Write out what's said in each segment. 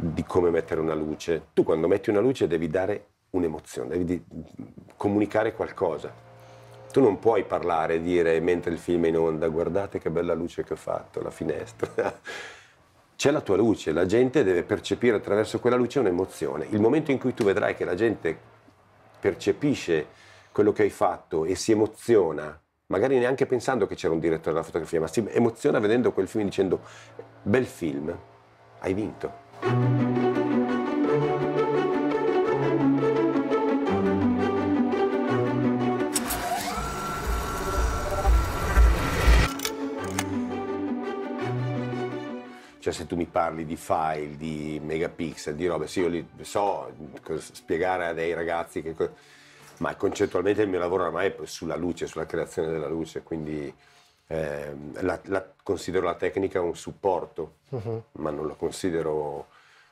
di come mettere una luce. Tu quando metti una luce devi dare un'emozione, devi comunicare qualcosa. Tu non puoi parlare e dire mentre il film è in onda guardate che bella luce che ho fatto, la finestra. C'è la tua luce, la gente deve percepire attraverso quella luce un'emozione. Il momento in cui tu vedrai che la gente percepisce quello che hai fatto e si emoziona, magari neanche pensando che c'era un direttore della fotografia, ma si emoziona vedendo quel film dicendo bel film, hai vinto. Cioè se tu mi parli di file, di megapixel, di robe, sì, io li so spiegare a dei ragazzi che... Ma concettualmente il mio lavoro ormai è sulla luce, sulla creazione della luce, quindi eh, la, la, considero la tecnica un supporto, uh-huh. ma non lo considero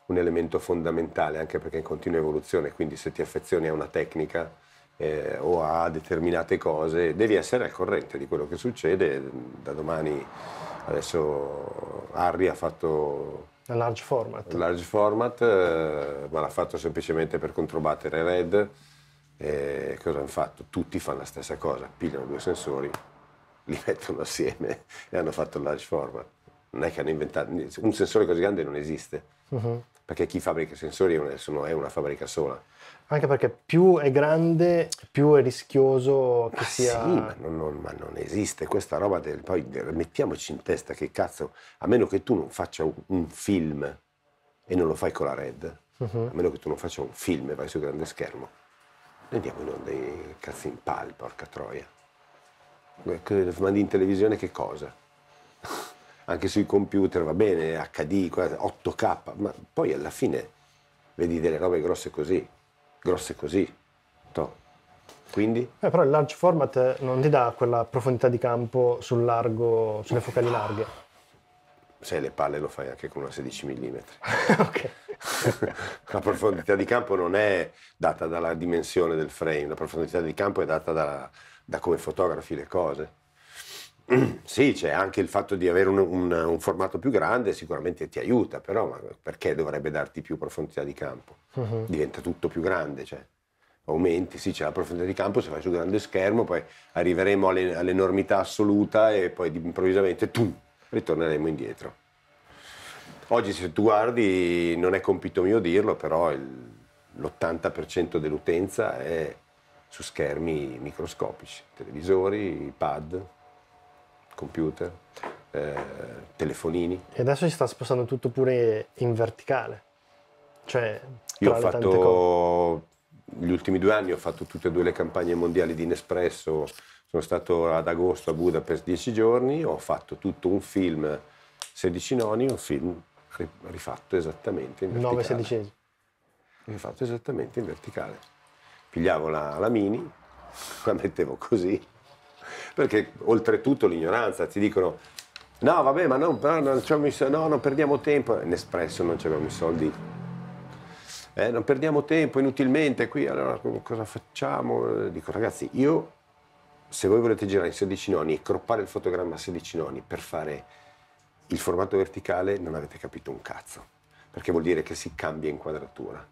un elemento fondamentale, anche perché è in continua evoluzione, quindi se ti affezioni a una tecnica eh, o a determinate cose, devi essere al corrente di quello che succede. Da domani, adesso Harry ha fatto... A large format. Large format, eh, ma l'ha fatto semplicemente per controbattere Red. E eh, cosa hanno fatto? Tutti fanno la stessa cosa, pigliano due sensori, li mettono assieme e hanno fatto il large format. Non è che hanno inventato, un sensore così grande non esiste, uh-huh. perché chi fabrica sensori è una, sono, è una, fabbrica sola. Anche perché più è grande, più è rischioso che ma ah, sia... Sì, ma non, non, ma non, esiste questa roba del... Poi mettiamoci in testa che cazzo, a meno che tu non faccia un, un film e non lo fai con la Red, uh-huh. a meno che tu non faccia un film e vai sul grande schermo, noi andiamo in onda cazzo in pal, porca troia mandi in televisione che cosa? Anche sui computer va bene, HD, 8K, ma poi alla fine vedi delle robe grosse così, grosse così. Toh. Quindi? Eh, però il large format eh, non ti dà quella profondità di campo sul largo, sulle focali larghe. Ah, se le palle lo fai anche con una 16 mm. ok. la profondità di campo non è data dalla dimensione del frame, la profondità di campo è data dalla da come fotografi le cose. Sì, c'è anche il fatto di avere un, un, un formato più grande, sicuramente ti aiuta, però perché dovrebbe darti più profondità di campo? Uh-huh. Diventa tutto più grande, cioè aumenti, sì c'è la profondità di campo, se fai sul grande schermo, poi arriveremo alle, all'enormità assoluta e poi improvvisamente tu ritorneremo indietro. Oggi se tu guardi, non è compito mio dirlo, però il, l'80% dell'utenza è su schermi microscopici, televisori, pad, computer, eh, telefonini. E adesso si sta spostando tutto pure in verticale. Cioè, Io ho fatto gli ultimi due anni ho fatto tutte e due le campagne mondiali di Nespresso, sono stato ad agosto a Budapest dieci giorni, ho fatto tutto un film 16 noni, un film rifatto esattamente in verticale. 9 16 Rifatto esattamente in verticale pigliavo la, la mini, la mettevo così, perché oltretutto l'ignoranza, ti dicono no vabbè ma non, no, non, messo, no, non perdiamo tempo, in espresso non abbiamo i soldi, eh, non perdiamo tempo inutilmente qui, allora cosa facciamo? Dico ragazzi io se voi volete girare in 16 noni e croppare il fotogramma a 16 noni per fare il formato verticale non avete capito un cazzo, perché vuol dire che si cambia inquadratura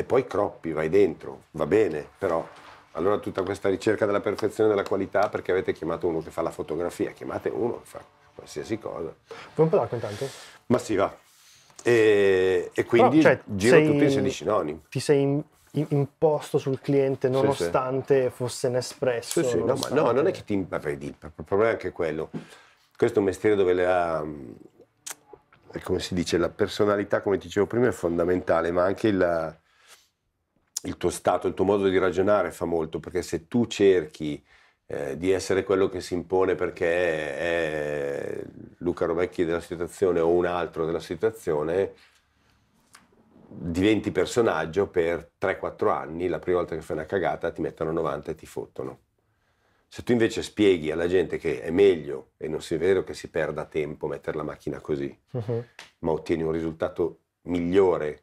e poi croppi, vai dentro, va bene, però allora tutta questa ricerca della perfezione della qualità, perché avete chiamato uno che fa la fotografia, chiamate uno che fa qualsiasi cosa. Vuoi un po' polacco intanto? Ma sì, va. E, e quindi Però, cioè, giro sei, tutti i 16 noni. Ti sei imposto sul cliente nonostante sì, sì. fosse Nespresso. Sì, sì, nonostante... no, no, non è che ti... Vabbè, il problema è anche quello. Questo è un mestiere dove la... come si dice, la personalità, come dicevo prima, è fondamentale, ma anche il il tuo stato, il tuo modo di ragionare fa molto, perché se tu cerchi eh, di essere quello che si impone perché è Luca Rovecchi della situazione o un altro della situazione, diventi personaggio per 3-4 anni, la prima volta che fai una cagata ti mettono 90 e ti fottono. Se tu invece spieghi alla gente che è meglio, e non è vero che si perda tempo mettere la macchina così, uh-huh. ma ottieni un risultato migliore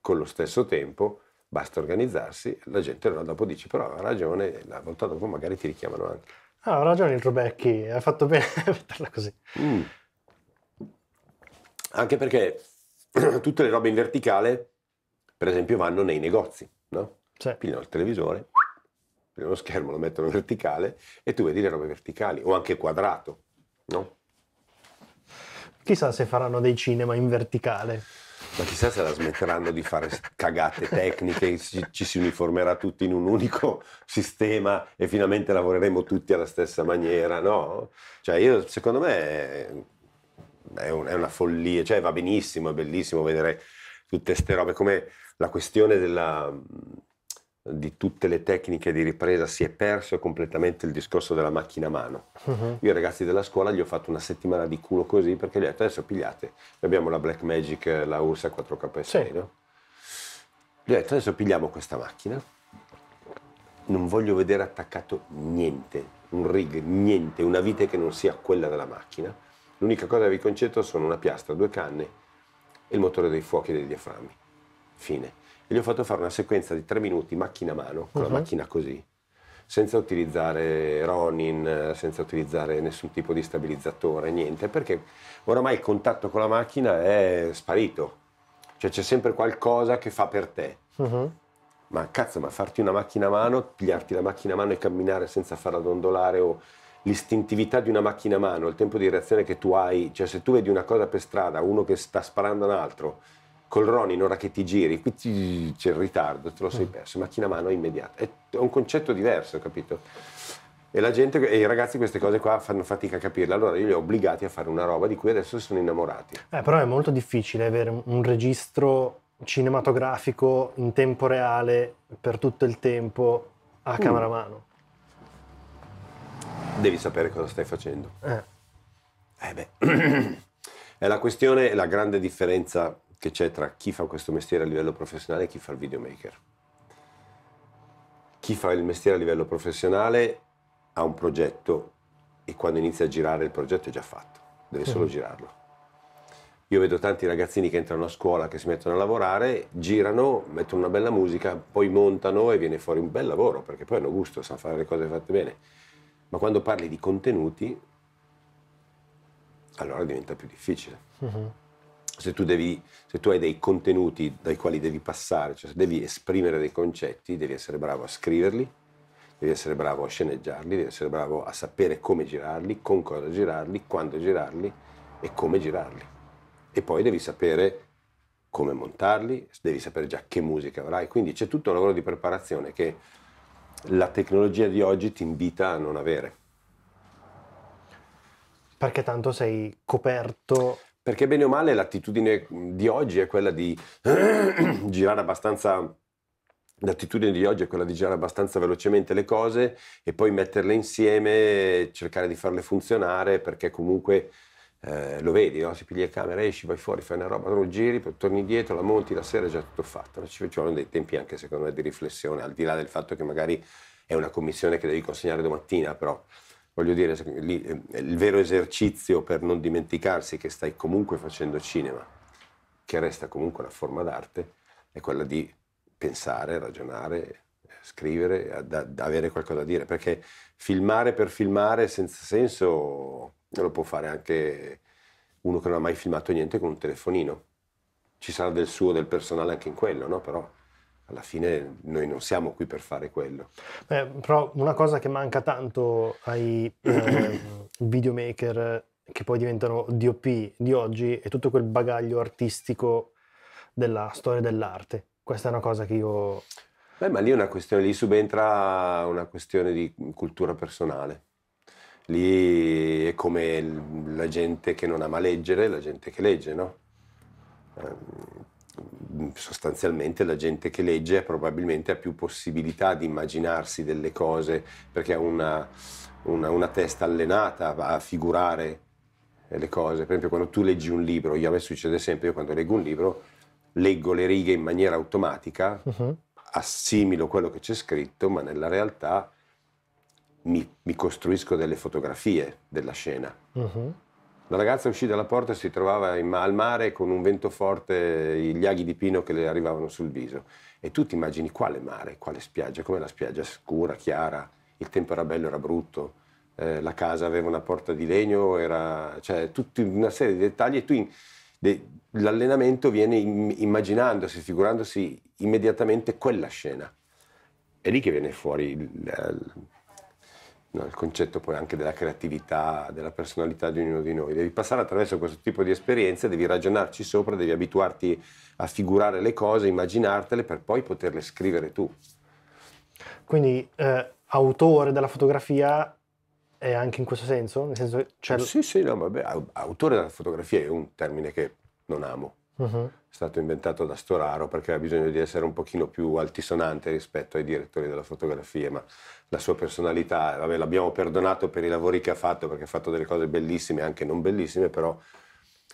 con lo stesso tempo, basta organizzarsi, la gente allora dopo dice però ha ragione, la volta dopo magari ti richiamano anche. Ah, ha ragione il Rubecchi, ha fatto bene a metterla così. Mm. Anche perché tutte le robe in verticale, per esempio, vanno nei negozi, no? Sì. Pigliano il televisore, prendono lo schermo, lo mettono in verticale e tu vedi le robe verticali, o anche quadrato, no? Chissà se faranno dei cinema in verticale. Ma chissà se la smetteranno di fare cagate tecniche, ci, ci, si uniformerà tutti in un unico sistema e finalmente lavoreremo tutti alla stessa maniera, no? Cioè io, secondo me è, un, è una follia, cioè va benissimo, è bellissimo vedere tutte queste robe, come la questione della di tutte le tecniche di ripresa si è perso completamente il discorso della macchina a mano. Uh-huh. Io ai ragazzi della scuola gli ho fatto una settimana di culo così perché gli ho detto adesso pigliate, Noi abbiamo la Black Magic, la Ursa 4K6, sì. no? Gli ho detto adesso pigliamo questa macchina, non voglio vedere attaccato niente, un rig, niente, una vite che non sia quella della macchina. L'unica cosa che vi concetto sono una piastra, due canne e il motore dei fuochi e dei diaframmi. Fine gli ho fatto fare una sequenza di tre minuti macchina a mano, con uh-huh. la mhm. macchina così, senza utilizzare Ronin, senza utilizzare nessun tipo di stabilizzatore, niente, perché oramai il contatto con la macchina è sparito, cioè c'è sempre qualcosa che fa per te. Uh-huh. Ma cazzo, ma farti una macchina a mano, pigliarti la macchina a mano e camminare senza farla dondolare o l'istintività di una macchina a mano, il tempo di reazione che tu hai, cioè se tu vedi una cosa per strada, uno che sta sparando un altro, col Ronin, ora che ti giri, qui c'è il ritardo, te lo sei mm. perso, macchina a mano immediata. È un concetto diverso, capito? E la gente, e i ragazzi queste cose qua fanno fatica a capirle, allora io li ho obbligati a fare una roba di cui adesso sono innamorati. Eh, però è molto difficile avere un registro cinematografico in tempo reale per tutto il tempo a mm. camera mm. mano. Devi sapere cosa stai facendo. Eh. Eh beh. è la questione, la grande differenza che c'è tra chi fa questo mestiere a livello professionale e chi fa il videomaker. Chi fa il mestiere a livello professionale ha un progetto e quando inizia a girare il progetto è già fatto, deve solo girarlo. Io vedo tanti ragazzini che entrano a scuola, che si mettono a lavorare, girano, mettono una bella musica, poi montano e viene fuori un bel lavoro, perché poi hanno gusto, sanno fare le cose fatte bene. Ma quando parli di contenuti, allora diventa più difficile. Uh-huh se tu, devi, se tu hai dei contenuti dai quali devi passare, cioè se devi esprimere dei concetti, devi essere bravo a scriverli, devi essere bravo a sceneggiarli, devi essere bravo a sapere come girarli, con cosa girarli, quando girarli e come girarli. E poi devi sapere come montarli, devi sapere già che musica avrai, quindi c'è tutto un lavoro di preparazione che la tecnologia di oggi ti invita a non avere. Perché tanto sei coperto perché bene o male l'attitudine mm, di oggi è quella di girare abbastanza L'attitudine di oggi è quella di girare abbastanza velocemente le cose e poi metterle insieme, cercare di farle funzionare perché comunque eh, lo vedi, no? si piglia camera, esci, vai fuori, fai una roba, lo giri, torni indietro, la monti, la sera è già tutto fatto. Ci vogliono dei tempi anche secondo me di riflessione, al di là del fatto che magari è una commissione che devi consegnare domattina, però voglio dire, eh, il vero esercizio per non dimenticarsi che stai comunque facendo cinema, che resta comunque una forma d'arte, è quella di pensare, ragionare, scrivere, da, da avere qualcosa da dire, perché filmare per filmare senza senso lo può fare anche uno che non ha mai filmato niente con un telefonino. Ci sarà del suo, del personale anche in quello, no? Però alla fine noi non siamo qui per fare quello. Eh, però una cosa che manca tanto ai eh, videomaker che poi diventano DOP di oggi è tutto quel bagaglio artistico della storia dell'arte. Questa è una cosa che io... Beh, ma lì è una questione, lì subentra una questione di cultura personale. Lì è come la gente che non ama leggere, la gente che legge, no? Ehm, sostanzialmente la gente che legge probabilmente ha più possibilità di immaginarsi delle cose perché ha una, una, una testa allenata a figurare le cose. Per esempio quando tu leggi un libro, io a me succede sempre, io quando leggo un libro leggo le righe in maniera automatica, uh-huh. assimilo quello che c'è scritto, ma nella realtà mi, mi costruisco delle fotografie della scena. Uh-huh la ragazza uscì dalla porta e si trovava in, al mare con un vento forte, gli aghi di pino che le arrivavano sul viso. E tu ti immagini quale mare, quale spiaggia, come la spiaggia scura, chiara, il tempo era bello, era brutto, eh, la casa aveva una porta di legno, era, cioè tutta una serie di dettagli e tu in, de, l'allenamento viene im, immaginandosi, figurandosi immediatamente quella scena. È lì che viene fuori il, il no, il concetto poi anche della creatività, della personalità di ognuno di noi. Devi passare attraverso questo tipo di esperienze, devi ragionarci sopra, devi abituarti a figurare le cose, immaginartele per poi poterle scrivere tu. Quindi eh, autore della fotografia è anche in questo senso? Nel senso cioè... Sì, sì, no, vabbè, autore della fotografia è un termine che non amo uh-huh. è stato inventato da Storaro perché ha bisogno di essere un pochino più altisonante rispetto ai direttori della fotografia, ma la sua personalità, vabbè, l'abbiamo perdonato per i lavori che ha fatto, perché ha fatto delle cose bellissime, anche non bellissime, però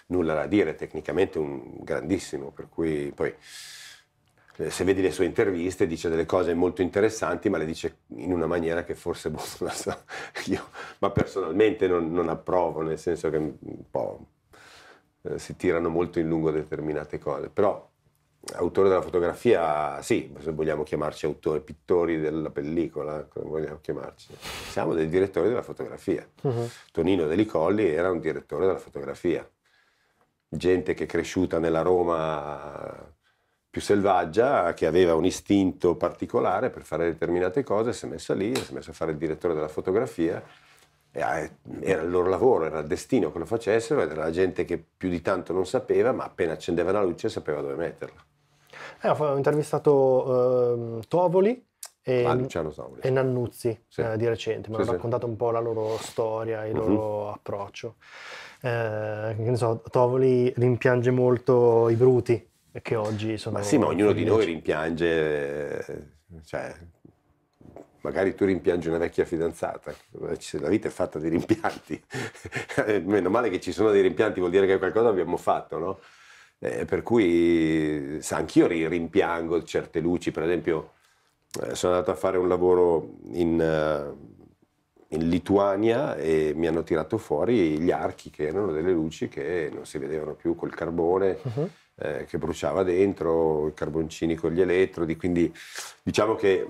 nulla da dire, tecnicamente un grandissimo, per cui poi eh, se vedi le sue interviste dice delle cose molto interessanti, ma le dice in una maniera che forse boh, so, io, ma personalmente non, non approvo, nel senso che un po' eh, si tirano molto in lungo determinate cose, però autore della fotografia, sì, se vogliamo chiamarci autore, pittori della pellicola, come vogliamo chiamarci, siamo dei direttori della fotografia. Uh-huh. Tonino Delicolli era un direttore della fotografia. Gente che è cresciuta nella Roma più selvaggia, che aveva un istinto particolare per fare determinate cose, si è messa lì, si è messa a fare il direttore della fotografia eh, ah, era il loro lavoro, era il destino che lo facessero ed era la gente che più di tanto non sapeva, ma appena accendeva la luce sapeva dove metterla. Eh, ho intervistato eh, Tovoli e, ah, Tovoli. e, Nannuzzi sì. eh, di recente, mi sì, hanno sì. raccontato un po' la loro storia, il uh-huh. loro approccio. Eh, so, Tovoli rimpiange molto i bruti che oggi sono... Ma sì, ma ognuno di noi rimpiange... Eh, cioè, magari tu rimpiangi una vecchia fidanzata, eh, la vita è fatta di rimpianti, eh, meno male che ci sono dei rimpianti, vuol dire che qualcosa abbiamo fatto, no? Eh, per cui sa, anch'io rimpiango certe luci, per esempio eh, sono andato a fare un lavoro in, uh, in, Lituania e mi hanno tirato fuori gli archi che erano delle luci che non si vedevano più col carbone. Uh mhm. -huh. che bruciava dentro, i carboncini con gli elettrodi, quindi diciamo che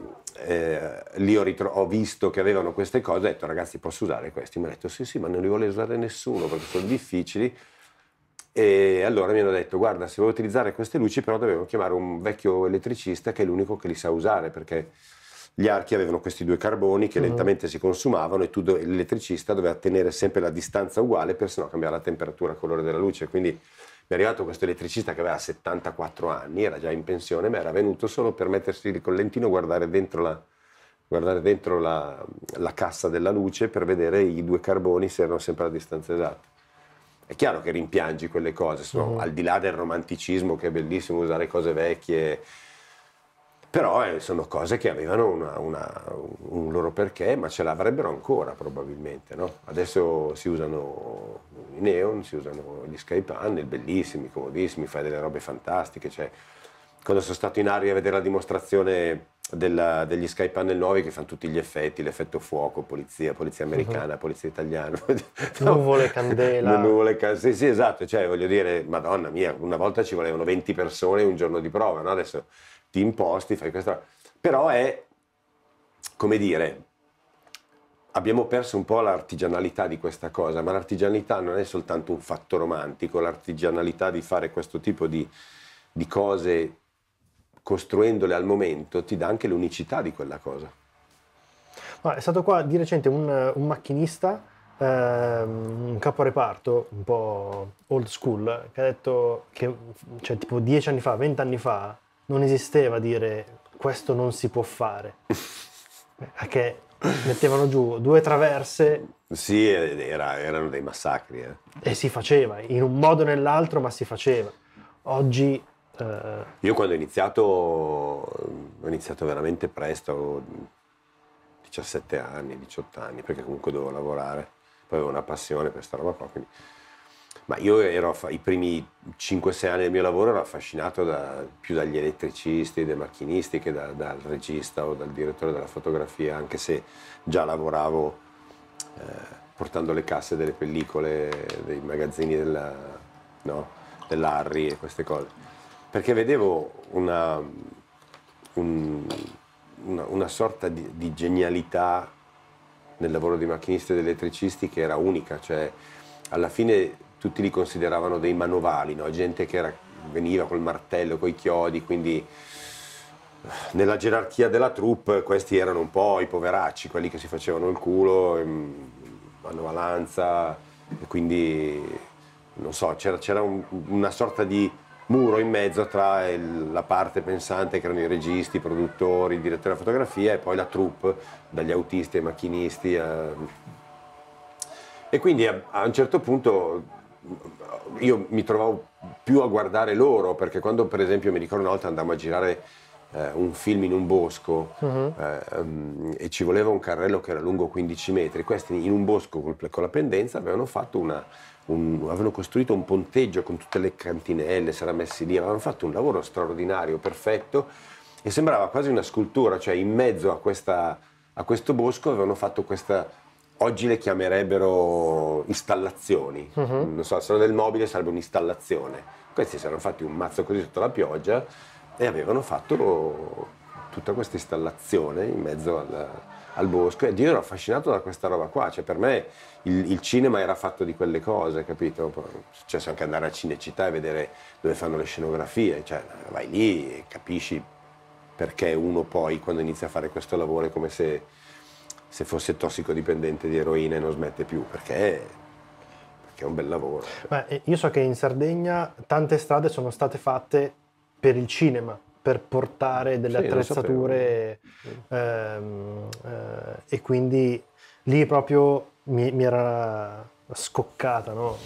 eh, lì ho, ritro- ho, visto che avevano queste cose, ho detto ragazzi posso usare questi? Mi hanno detto sì sì ma non li vuole usare nessuno perché sono difficili e allora mi hanno detto guarda se vuoi utilizzare queste luci però dovevo chiamare un vecchio elettricista che è l'unico che li sa usare perché gli archi avevano questi due carboni che mm-hmm. lentamente si consumavano e tu, l'elettricista doveva tenere sempre la distanza uguale per se no cambiare la temperatura e il colore della luce quindi mi è arrivato questo elettricista che aveva 74 anni, era già in pensione, ma era venuto solo per mettersi il collentino e guardare dentro la, guardare dentro la, la, cassa della luce per vedere i due carboni se erano sempre a distanza esatta. È chiaro che rimpiangi quelle cose, sono, mm. al di là del romanticismo che è bellissimo usare cose vecchie, però eh, sono cose che avevano una, una, un loro perché, ma ce l'avrebbero ancora probabilmente. No? Adesso si usano i neon, si usano gli skypanel, bellissimi, comodissimi, fai delle robe fantastiche. Cioè, quando sono stato in aria a vedere la dimostrazione della, degli Panel nuovi che fanno tutti gli effetti, l'effetto fuoco, polizia, polizia mhm. americana, uh-huh. polizia italiana. no. Nuvole, candela. Nuvole, can- sì, sì, esatto, cioè voglio dire, madonna mia, una volta ci volevano 20 persone un giorno di prova, no? adesso ti imposti, fai questa... Però è, come dire, abbiamo perso un po' l'artigianalità di questa cosa, ma l'artigianalità non è soltanto un fatto romantico, l'artigianalità di fare questo tipo di, di cose costruendole al momento ti dà anche l'unicità di quella cosa. Ah, è stato qua di recente un, un macchinista, ehm, un reparto, un po' old school, che ha detto che cioè, tipo dieci anni fa, vent'anni fa, non esisteva dire questo non si può fare. Perché mettevano giù due traverse. Sì, era, erano dei massacri. Eh. E si faceva, in un modo o nell'altro, ma si faceva. Oggi... Eh... Io quando ho iniziato, ho iniziato veramente presto, avevo 17 anni, 18 anni, perché comunque dovevo lavorare, poi avevo una passione per questa roba qua, quindi ma io ero i primi 5-6 anni del mio lavoro ero affascinato da, più dagli elettricisti, dai macchinisti che da, dal regista o dal direttore della fotografia, anche se già lavoravo eh, portando le casse delle pellicole, dei magazzini della, no, dell'Arri e queste cose. Perché vedevo una, un, una, una sorta di, di, genialità nel lavoro di macchinisti ed elettricisti che era unica, cioè alla fine tutti li consideravano dei manovali, no? gente che era, veniva col martello, coi chiodi, quindi nella gerarchia della troupe questi erano un po' i poveracci, quelli che si facevano il culo, manovalanza, ehm, e quindi non so, c'era, un, una sorta di muro in mezzo tra il, la parte pensante che erano i registi, i produttori, il direttore della fotografia e poi la troupe, dagli autisti ai macchinisti. A... Ehm. E quindi a, a un certo punto io mi trovavo più a guardare loro, perché quando per esempio mi ricordo una volta andammo a girare eh, un film in un bosco uh-huh. eh, um, e ci voleva un carrello che era lungo 15 metri, questi in un bosco con, con la pendenza avevano fatto una, un, avevano costruito un ponteggio con tutte le cantinelle, si era messi lì, avevano fatto un lavoro straordinario, perfetto, e sembrava quasi una scultura, cioè in mezzo a, questa, a questo bosco avevano fatto questa oggi le chiamerebbero installazioni. Uh-huh. Non so, la strada del mobile sarebbe un'installazione. Questi si erano fatti un mazzo così sotto la pioggia e avevano fatto tutta questa installazione in mezzo al, al bosco e io ero affascinato da questa roba qua, cioè per me il, il, cinema era fatto di quelle cose, capito? È cioè, successo anche andare a Cinecittà e vedere dove fanno le scenografie, cioè vai lì e capisci perché uno poi quando inizia a fare questo lavoro è come se se fosse tossicodipendente di eroina e non smette più, perché è un bel lavoro. Beh, io so che in Sardegna tante strade sono state fatte per il cinema, per portare delle sì, attrezzature ehm, eh, e quindi lì proprio mi, mi era scoccata no?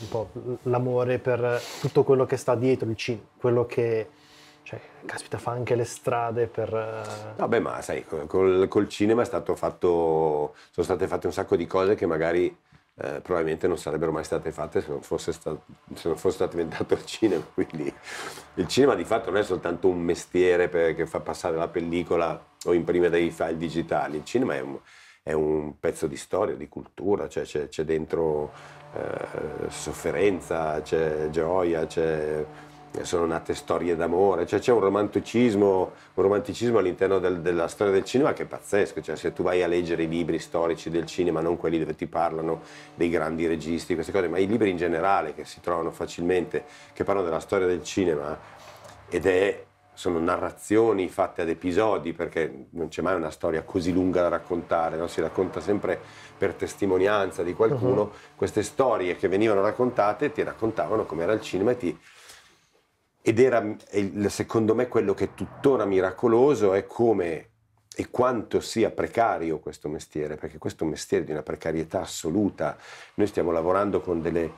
l'amore per tutto quello che sta dietro il cinema, quello che cioè, caspita, fa anche le strade per... Vabbè, eh, no, ma sai, col, col cinema fatto, sono state fatte un sacco di cose che magari eh, probabilmente non sarebbero mai state fatte se non, fosse sta, se non fosse stato inventato il cinema. Quindi il cinema di fatto non è soltanto un mestiere per, che fa passare la pellicola o imprime dei file digitali. Il cinema è un, è un pezzo di storia, di cultura, cioè c'è, c'è dentro eh, sofferenza, c'è gioia, c'è eh, sono nate storie d'amore, cioè c'è un romanticismo, un romanticismo all'interno del, della storia del cinema che è pazzesco, cioè se tu vai a leggere i libri storici del cinema, non quelli dove ti parlano dei grandi registi, queste cose, ma i libri in generale che si trovano facilmente, che parlano della storia del cinema, ed è, sono narrazioni fatte ad episodi, perché non c'è mai una storia così lunga da raccontare, no? si racconta sempre per testimonianza di qualcuno, uh -huh. queste storie che venivano raccontate ti raccontavano com'era il cinema e ti ed era, secondo me, quello che è tuttora miracoloso è come e quanto sia precario questo mestiere, perché questo è un mestiere di una precarietà assoluta. Noi stiamo lavorando con delle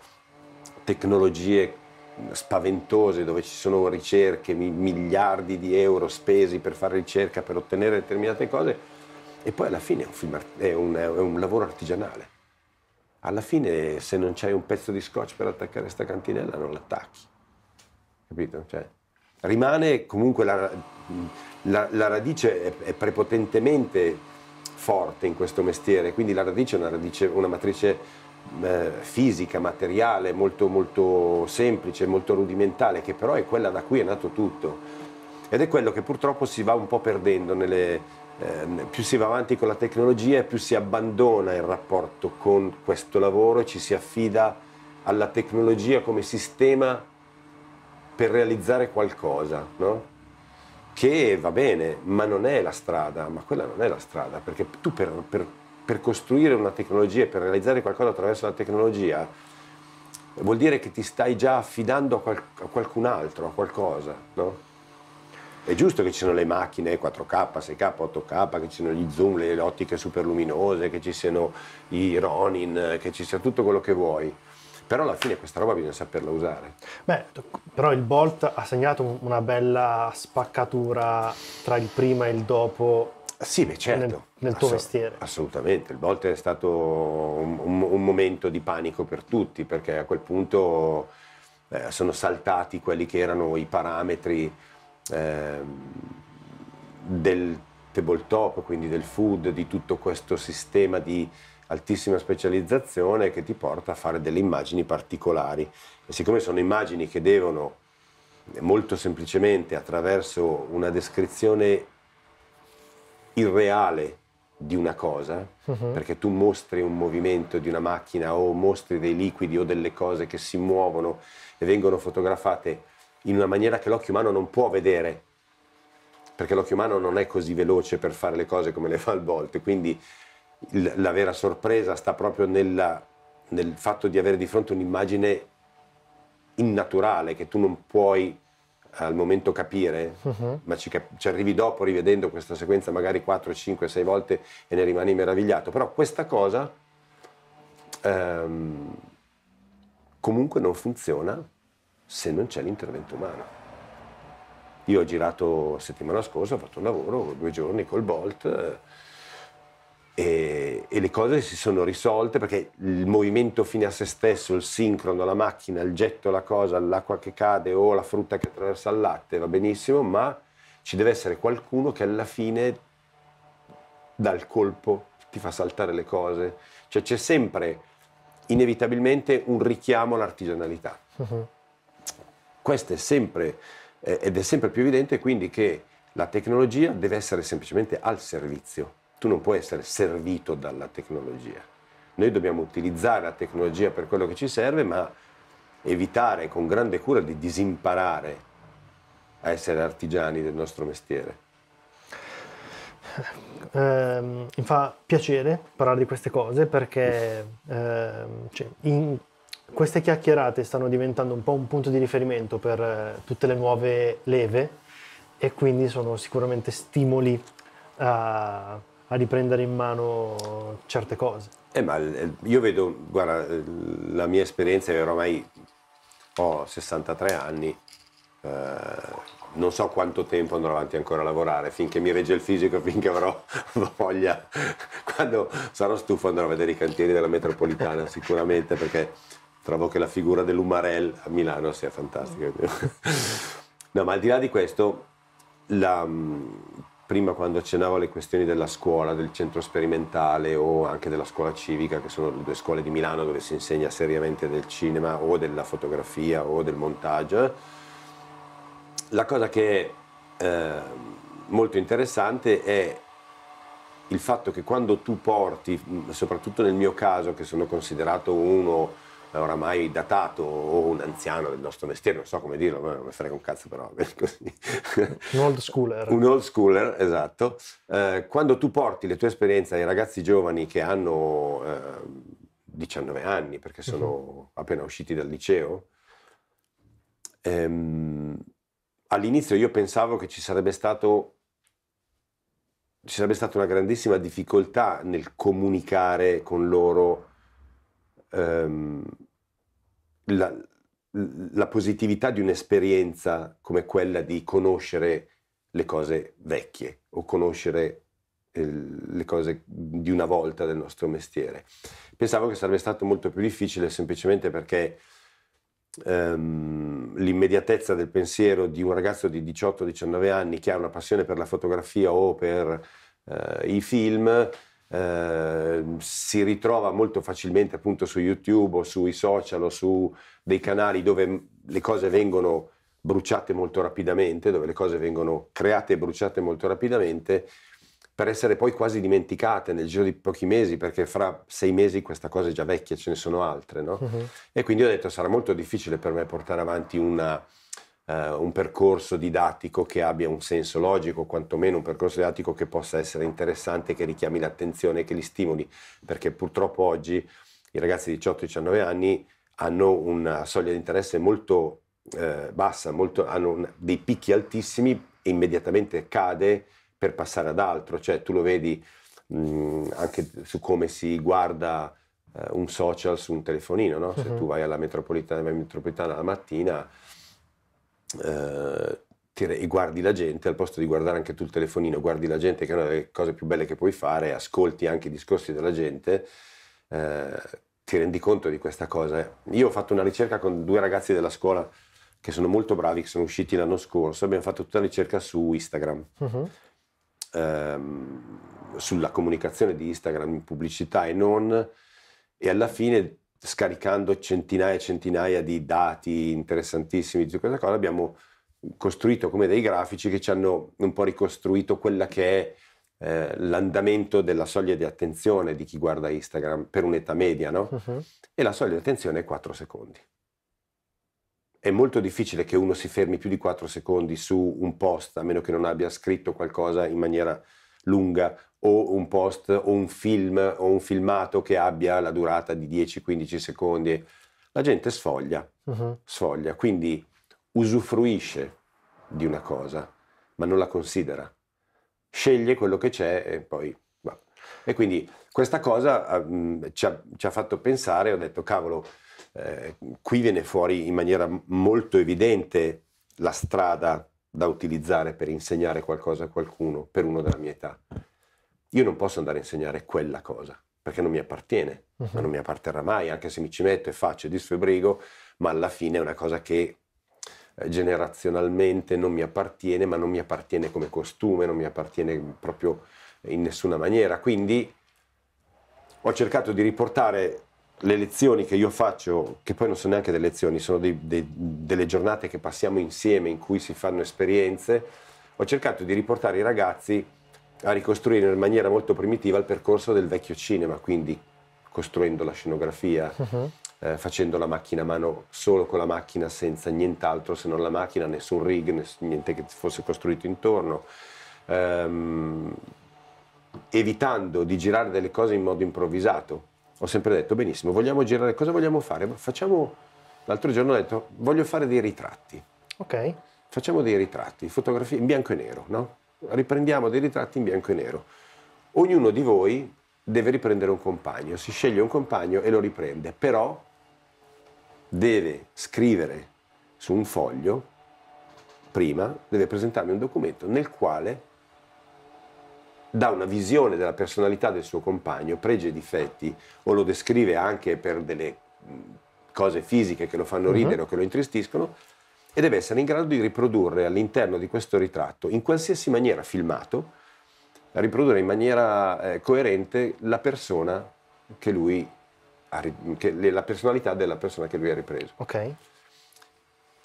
tecnologie spaventose dove ci sono ricerche, miliardi di euro spesi per fare ricerca, per ottenere determinate cose, e poi alla fine è un, film, è un, è un lavoro artigianale. Alla fine se non c'hai un pezzo di scotch per attaccare questa cantinella non l'attacchi capito? Cioè, rimane comunque la, la, la radice è, è, prepotentemente forte in questo mestiere, quindi la radice è una, radice, una matrice eh, fisica, materiale, molto, molto semplice, molto rudimentale, che però è quella da cui è nato tutto. Ed è quello che purtroppo si va un po' perdendo nelle, eh, più si va avanti con la tecnologia più si abbandona il rapporto con questo lavoro e ci si affida alla tecnologia come sistema per realizzare qualcosa, no? che va bene, ma non è la strada, ma quella non è la strada, perché tu per, per, per costruire una tecnologia e per realizzare qualcosa attraverso la tecnologia vuol dire che ti stai già affidando a, qual, a qualcun altro, a qualcosa, no? È giusto che ci siano le macchine 4K, 6K, 8K, che ci siano gli zoom, le ottiche superluminose, che ci siano i Ronin, che ci sia tutto quello che vuoi però alla fine questa roba bisogna saperla usare. Beh, però il Bolt ha segnato una bella spaccatura tra il prima e il dopo sì, beh, certo. Nel, nel tuo Assolut mestiere. Assolutamente, il Bolt è stato un, un, un, momento di panico per tutti, perché a quel punto eh, sono saltati quelli che erano i parametri eh, del tabletop, quindi del food, di tutto questo sistema di altissima specializzazione che ti porta a fare delle immagini particolari. E siccome sono immagini che devono molto semplicemente attraverso una descrizione irreale di una cosa, uh-huh. perché tu mostri un movimento di una macchina o mostri dei liquidi o delle cose che si muovono e vengono fotografate in una maniera che l'occhio umano non può vedere, perché l'occhio umano non è così veloce per fare le cose come le fa il Bolt, quindi il, la vera sorpresa sta proprio nella, nel fatto di avere di fronte un'immagine innaturale che tu non puoi eh, al momento capire, uh-huh. ma ci, cap- ci, arrivi dopo rivedendo questa sequenza magari 4, 5, 6 volte e ne rimani meravigliato. Però questa cosa ehm, comunque non funziona se non c'è l'intervento umano. Io ho girato settimana scorsa, ho fatto un lavoro, due giorni col Bolt, eh, e, e, le cose si sono risolte perché il movimento fine a se stesso, il sincrono, la macchina, il getto, la cosa, l'acqua che cade o la frutta che attraversa il latte va benissimo, ma ci deve essere qualcuno che alla fine dà il colpo, ti fa saltare le cose. Cioè c'è sempre inevitabilmente un richiamo all'artigianalità. Uh-huh. Questo è sempre, eh, ed è sempre più evidente quindi che la tecnologia deve essere semplicemente al servizio tu non puoi essere servito dalla tecnologia. Noi dobbiamo utilizzare la tecnologia per quello che ci serve, ma evitare con grande cura di disimparare a essere artigiani del nostro mestiere. Eh, mi fa piacere parlare di queste cose perché eh, cioè, in, queste chiacchierate stanno diventando un po' un punto di riferimento per eh, tutte le nuove leve e quindi sono sicuramente stimoli a a riprendere in mano certe cose. Eh, ma io vedo, guarda, la mia esperienza è ormai ho 63 anni, eh, non so quanto tempo andrò avanti ancora a lavorare, finché mi regge il fisico, finché avrò voglia, quando sarò stufo andrò a vedere i cantieri della metropolitana sicuramente perché trovo che la figura dell'Umarell a Milano sia fantastica. Mm. No, ma al di là di questo, la, prima quando accennavo alle questioni della scuola, del centro sperimentale o anche della scuola civica, che sono le due scuole di Milano dove si insegna seriamente del cinema o della fotografia o del montaggio, eh, la cosa che è eh, molto interessante è il fatto che quando tu porti, soprattutto nel mio caso che sono considerato uno oramai datato o un anziano del nostro mestiere, non so come dirlo, non mi frega un cazzo però. Così. Un old schooler. un old schooler, esatto. Eh, quando tu porti le tue esperienze ai ragazzi giovani che hanno eh, 19 anni, perché sono uh-huh. appena usciti dal liceo, ehm, all'inizio io pensavo che ci sarebbe stato ci sarebbe stata una grandissima difficoltà nel comunicare con loro ehm, la, la positività di un'esperienza come quella di conoscere le cose vecchie o conoscere eh, le cose di una volta del nostro mestiere. Pensavo che sarebbe stato molto più difficile semplicemente perché ehm, l'immediatezza del pensiero di un ragazzo di 18-19 anni che ha una passione per la fotografia o per eh, i film Ehm, si ritrova molto facilmente appunto su YouTube o sui social o su dei canali dove le cose vengono bruciate molto rapidamente, dove le cose vengono create e bruciate molto rapidamente per essere poi quasi dimenticate nel giro di pochi mesi, perché fra sei mesi questa cosa è già vecchia, ce ne sono altre, no? Uh-huh. E quindi ho detto sarà molto difficile per me portare avanti una, eh, un percorso didattico che abbia un senso logico, quantomeno un percorso didattico che possa essere interessante, che richiami l'attenzione, che li stimoli, perché purtroppo oggi i ragazzi di 18-19 anni hanno una soglia di interesse molto eh, bassa, molto, hanno un, dei picchi altissimi e immediatamente cade per passare ad altro, cioè tu lo vedi mh, anche su come si guarda eh, un social su un telefonino, no? se uh-huh. tu vai alla metropolitana, alla metropolitana la mattina eh, ti, guardi la gente, al posto di guardare anche tu il telefonino, guardi la gente che è una delle cose più belle che puoi fare, ascolti anche i discorsi della gente, eh, ti rendi conto di questa cosa. Io ho fatto una ricerca con due ragazzi della scuola che sono molto bravi, che sono usciti l'anno scorso, abbiamo fatto tutta la ricerca su Instagram. Uh-huh. sulla comunicazione di Instagram in pubblicità e non e alla fine scaricando centinaia e centinaia di dati interessantissimi di questa cosa, abbiamo costruito come dei grafici che ci hanno un po' ricostruito quella che è eh, l'andamento della soglia di attenzione di chi guarda Instagram per un'età media, no? Uh-huh. E la soglia di attenzione è 4 secondi. È molto difficile che uno si fermi più di 4 secondi su un post, a meno che non abbia scritto qualcosa in maniera lunga o un post o un film o un filmato che abbia la durata di 10-15 secondi. La gente sfoglia, uh-huh. sfoglia, quindi usufruisce di una cosa, ma non la considera. Sceglie quello che c'è e poi va. E quindi questa cosa um, ci, ha, ci, ha, fatto pensare, ho detto cavolo, eh, qui viene fuori in maniera molto evidente la strada da utilizzare per insegnare qualcosa a qualcuno, per uno della mia età. Io non posso andare a insegnare quella cosa perché non mi appartiene, uh-huh. Mhm. ma non mi apparterrà mai, anche se mi ci metto e faccio e disfebrigo, ma alla fine è una cosa che eh, generazionalmente non mi appartiene, ma non mi appartiene come costume, non mi appartiene proprio in nessuna maniera. Quindi ho cercato di riportare le lezioni che io faccio, che poi non sono neanche delle lezioni, sono dei, dei, delle giornate che passiamo insieme in cui si fanno esperienze, ho cercato di riportare i ragazzi a ricostruire in maniera molto primitiva il percorso del vecchio cinema, quindi costruendo la scenografia, uh-huh. eh, facendo la macchina a mano solo con la macchina, senza nient'altro se non la macchina, nessun rig, ness- niente che fosse costruito intorno, ehm, evitando di girare delle cose in modo improvvisato. Ho sempre detto, benissimo, vogliamo girare, cosa vogliamo fare? Facciamo, l'altro giorno ho detto, voglio fare dei ritratti. Ok. Facciamo dei ritratti, fotografie in bianco e nero, no? riprendiamo dei ritratti in bianco e nero. Ognuno di voi deve riprendere un compagno, si sceglie un compagno e lo riprende, però deve scrivere su un foglio, prima deve presentarmi un documento nel quale dà una visione della personalità del suo compagno, pregi e difetti, o lo descrive anche per delle mm, cose fisiche che lo fanno mhm. ridere uh-huh. o che lo intristiscono, e deve essere in grado di riprodurre all'interno di questo ritratto, in qualsiasi maniera filmato, riprodurre in maniera eh, coerente la persona che lui ha, che, la personalità della persona che lui ha ripreso. Ok.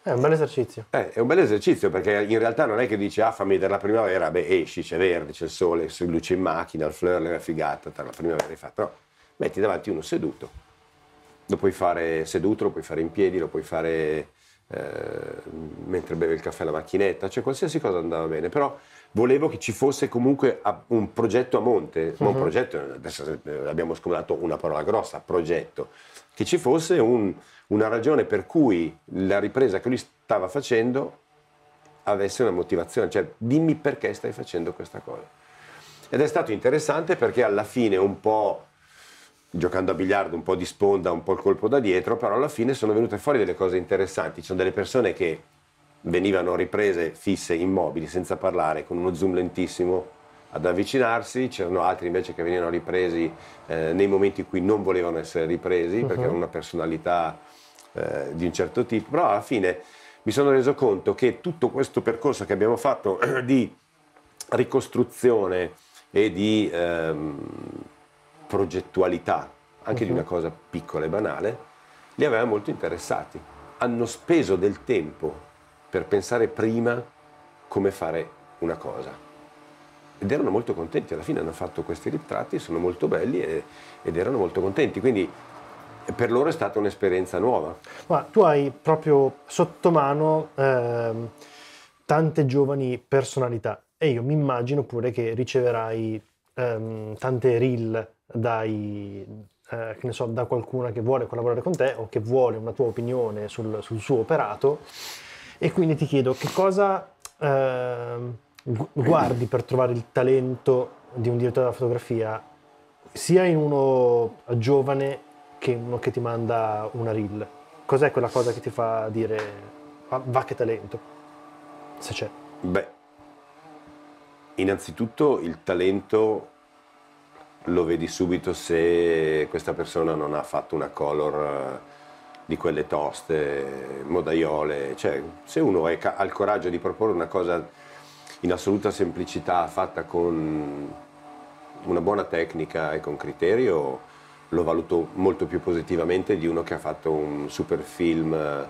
È un bel esercizio. Eh, è un bel esercizio perché in realtà non è che dici ah fammi vedere la primavera, beh esci, c'è verde, c'è il sole, si luce in macchina, il fleur, una figata, tra la primavera hai fatto. No, metti davanti uno seduto. Lo puoi fare seduto, lo puoi fare in piedi, lo puoi fare eh, mentre beve il caffè alla macchinetta, cioè qualsiasi cosa andava bene, però volevo che ci fosse comunque un progetto a monte, non mm-hmm. progetto, adesso eh, abbiamo scomodato una parola grossa, progetto, che ci fosse un, una ragione per cui la ripresa che lui stava facendo avesse una motivazione, cioè dimmi perché stai facendo questa cosa. Ed è stato interessante perché alla fine un po' giocando a biliardo un po' di sponda, un po' il colpo da dietro, però alla fine sono venute fuori delle cose interessanti. Ci sono delle persone che venivano riprese fisse, immobili, senza parlare, con uno zoom lentissimo ad avvicinarsi, c'erano altri invece che venivano ripresi eh, nei momenti in cui non volevano essere ripresi, uh-huh. perché erano una personalità eh, di un certo tipo, però alla fine mi sono reso conto che tutto questo percorso che abbiamo fatto di ricostruzione e di... Ehm, progettualità, anche uh-huh. di una mhm. cosa piccola e banale, li aveva molto interessati. Hanno speso del tempo per pensare prima come fare una cosa. Ed erano molto contenti, alla fine hanno fatto questi ritratti, sono molto belli e, ed erano molto contenti. Quindi per loro è stata un'esperienza nuova. Ma tu hai proprio sotto mano eh, tante giovani personalità e io mi immagino pure che riceverai ehm, tante reel dai, eh, che ne so, da qualcuno che vuole collaborare con te o che vuole una tua opinione sul, sul suo operato. E quindi ti chiedo che cosa eh, guardi per trovare il talento di un direttore della fotografia, sia in uno giovane che uno che ti manda una reel? Cos'è quella cosa che ti fa dire va, va che talento? Se c'è. Beh, innanzitutto il talento lo vedi subito se questa persona non ha fatto una color eh, di quelle toste, modaiole, cioè se uno è, ha il coraggio di proporre una cosa in assoluta semplicità fatta con una buona tecnica e con criterio, lo valuto molto più positivamente di uno che ha fatto un super film eh,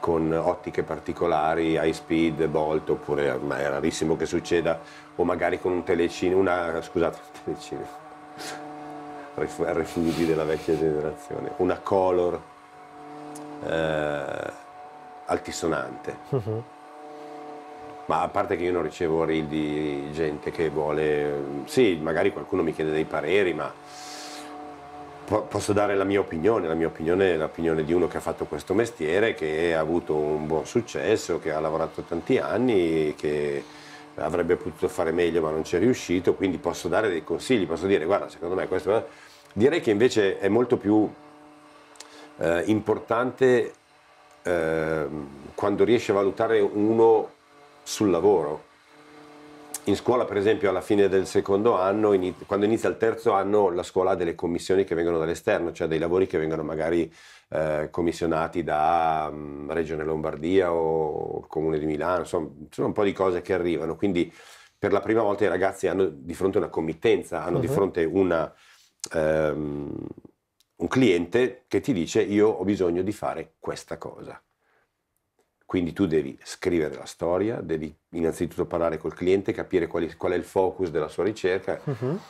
con ottiche particolari, high speed, bolt, oppure ma è rarissimo che succeda, o magari con un telecine, una, scusate, telecine, rifugi della vecchia generazione, una color eh, altisonante. Uh-huh. Ma a parte che io non ricevo reel di gente che vuole, sì, magari qualcuno mi chiede dei pareri, ma po- posso dare la mia opinione, la mia opinione è l'opinione di uno che ha fatto questo mestiere, che ha avuto un buon successo, che ha lavorato tanti anni, che avrebbe potuto fare meglio ma non ci è riuscito, quindi posso dare dei consigli, posso dire guarda secondo me questo eh, Direi che invece è molto più eh, importante eh, quando riesce a valutare uno sul lavoro. In scuola, per esempio, alla fine del secondo anno, iniz quando inizia il terzo anno, la scuola ha delle commissioni che vengono dall'esterno, cioè dei lavori che vengono magari eh, commissionati da um, Regione Lombardia o Comune di Milano, insomma, sono un po' di cose che arrivano. Quindi per la prima volta i ragazzi hanno di fronte una committenza, hanno uh -huh. di mhm. fronte una um, un cliente che ti dice io ho bisogno di fare questa cosa. Quindi tu devi scrivere la storia, devi innanzitutto parlare col cliente, capire quali, qual è il focus della sua ricerca uh-huh.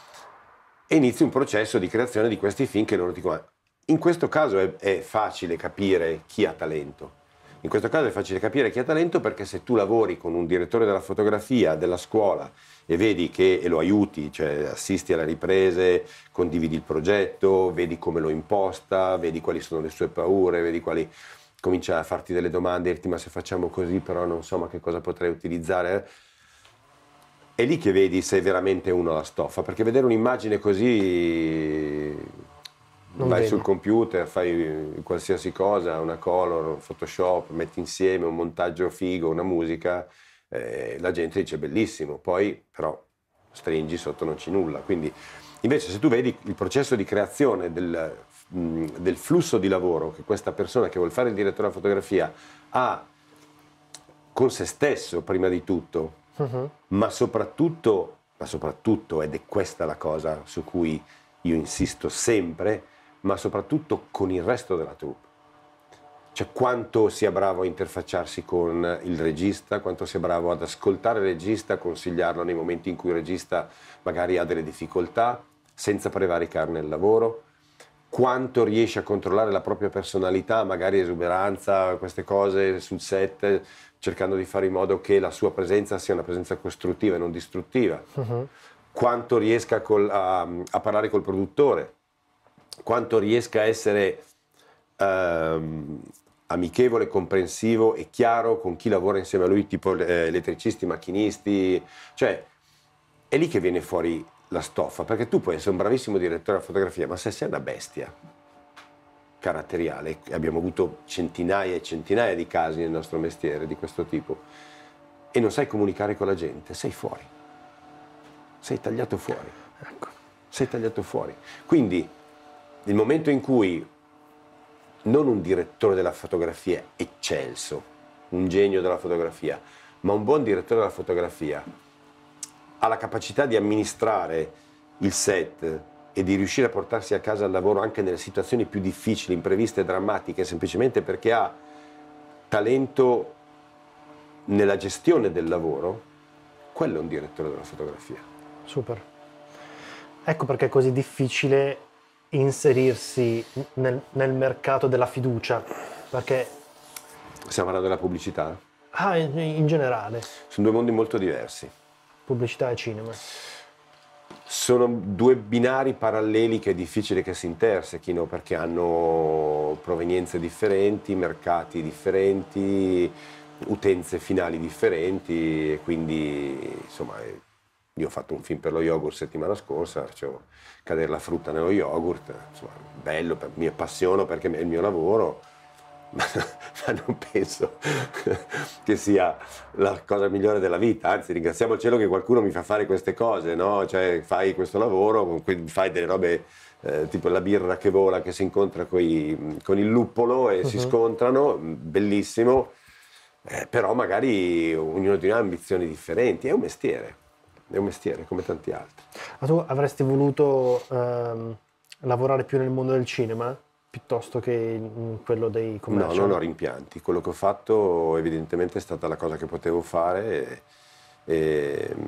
e inizi un processo di creazione di questi film che loro ti dicono. In questo caso è, è facile capire chi ha talento, in questo caso è facile capire chi ha talento perché se tu lavori con un direttore della fotografia della scuola e vedi che e lo aiuti, cioè assisti alle riprese, condividi il progetto, vedi come lo imposta, vedi quali sono le sue paure, vedi quali comincia a farti delle domande, dirti ma se facciamo così però non so ma che cosa potrei utilizzare. È lì che vedi se veramente uno la stoffa, perché vedere un'immagine così non Vai bene. sul computer, fai eh, qualsiasi cosa, una color, un Photoshop, metti insieme un montaggio figo, una musica, eh, la gente dice bellissimo, poi però stringi sotto non c'è nulla. Quindi invece se tu vedi il processo di creazione del, mh, mm, del flusso di lavoro che questa persona che vuole fare il direttore della fotografia ha con se stesso prima di tutto, uh-huh. ma, soprattutto, ma soprattutto, ed è questa la cosa su cui io insisto sempre, ma soprattutto con il resto della troupe. Cioè quanto sia bravo a interfacciarsi con il regista, quanto sia bravo ad ascoltare il regista, consigliarlo nei momenti in cui il regista magari ha delle difficoltà, senza prevaricarne il lavoro, quanto riesce a controllare la propria personalità, magari esuberanza, queste cose sul set, cercando di fare in modo che la sua presenza sia una presenza costruttiva e non distruttiva. Uh-huh. Quanto riesca col, a, a parlare col produttore, quanto riesca a essere ehm, amichevole, comprensivo e chiaro con chi lavora insieme a lui, tipo eh, elettricisti, macchinisti, cioè è lì che viene fuori la stoffa, perché tu puoi essere un bravissimo direttore a fotografia, ma se sei una bestia caratteriale, abbiamo avuto centinaia e centinaia di casi nel nostro mestiere di questo tipo, e non sai comunicare con la gente, sei fuori, sei tagliato fuori. Ecco. Sei tagliato fuori. Quindi nel momento in cui non un direttore della fotografia eccelso, un genio della fotografia, ma un buon direttore della fotografia ha la capacità di amministrare il set e di riuscire a portarsi a casa al lavoro anche nelle situazioni più difficili, impreviste, drammatiche, semplicemente perché ha talento nella gestione del lavoro, quello è un direttore della fotografia. Super. Ecco perché è così difficile inserirsi nel, nel mercato della fiducia, perché... Stiamo parlando della pubblicità? Ah, in, in generale. Sono due mondi molto diversi. Pubblicità e cinema. Sono due binari paralleli che è difficile che si intersechino perché hanno provenienze differenti, mercati differenti, utenze finali differenti e quindi insomma io ho fatto un film per lo yogurt settimana scorsa, facevo cadere la frutta nello yogurt, insomma, bello, mi appassiono perché è il mio lavoro, ma, ma non penso che sia la cosa migliore della vita, anzi ringraziamo il cielo che qualcuno mi fa fare queste cose, no? Cioè fai questo lavoro, fai delle robe eh, tipo la birra che vola, che si incontra coi, con il luppolo e uh-huh. si mhm. scontrano, bellissimo, eh, però magari ognuno di noi ha ambizioni differenti, è un mestiere è un mestiere come tanti altri. Ma tu avresti voluto ehm, lavorare più nel mondo del cinema piuttosto che in quello dei commercial? No, non ho rimpianti. Quello che ho fatto evidentemente è stata la cosa che potevo fare e, e mm,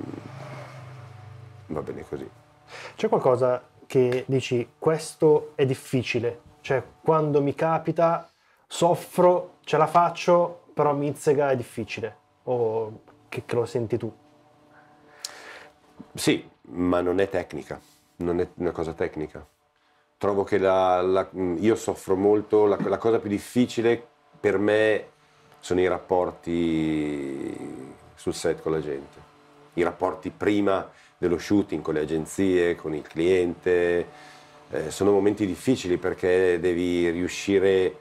va bene così. C'è qualcosa che dici questo è difficile, cioè quando mi capita soffro, ce la faccio, però mi mizzega è difficile, o che, che lo senti tu? Sì, ma non è tecnica, non è una cosa tecnica. Trovo che la, la, mm, io soffro molto, la, la cosa più difficile per me sono i rapporti sul set con la gente, i rapporti prima dello shooting con le agenzie, con il cliente. Eh, sono momenti difficili perché devi riuscire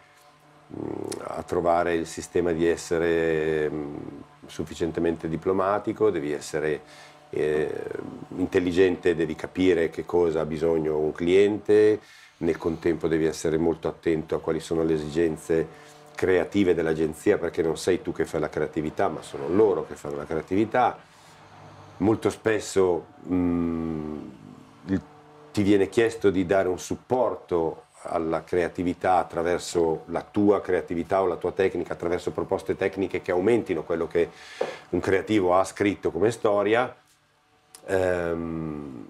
mh, mm, a trovare il sistema di essere mh, mm, sufficientemente diplomatico, devi essere eh, intelligente devi capire che cosa ha bisogno un cliente, nel contempo devi essere molto attento a quali sono le esigenze creative dell'agenzia perché non sei tu che fai la creatività ma sono loro che fanno la creatività. Molto spesso mh, ti viene chiesto di dare un supporto alla creatività attraverso la tua creatività o la tua tecnica, attraverso proposte tecniche che aumentino quello che un creativo ha scritto come storia Ehm,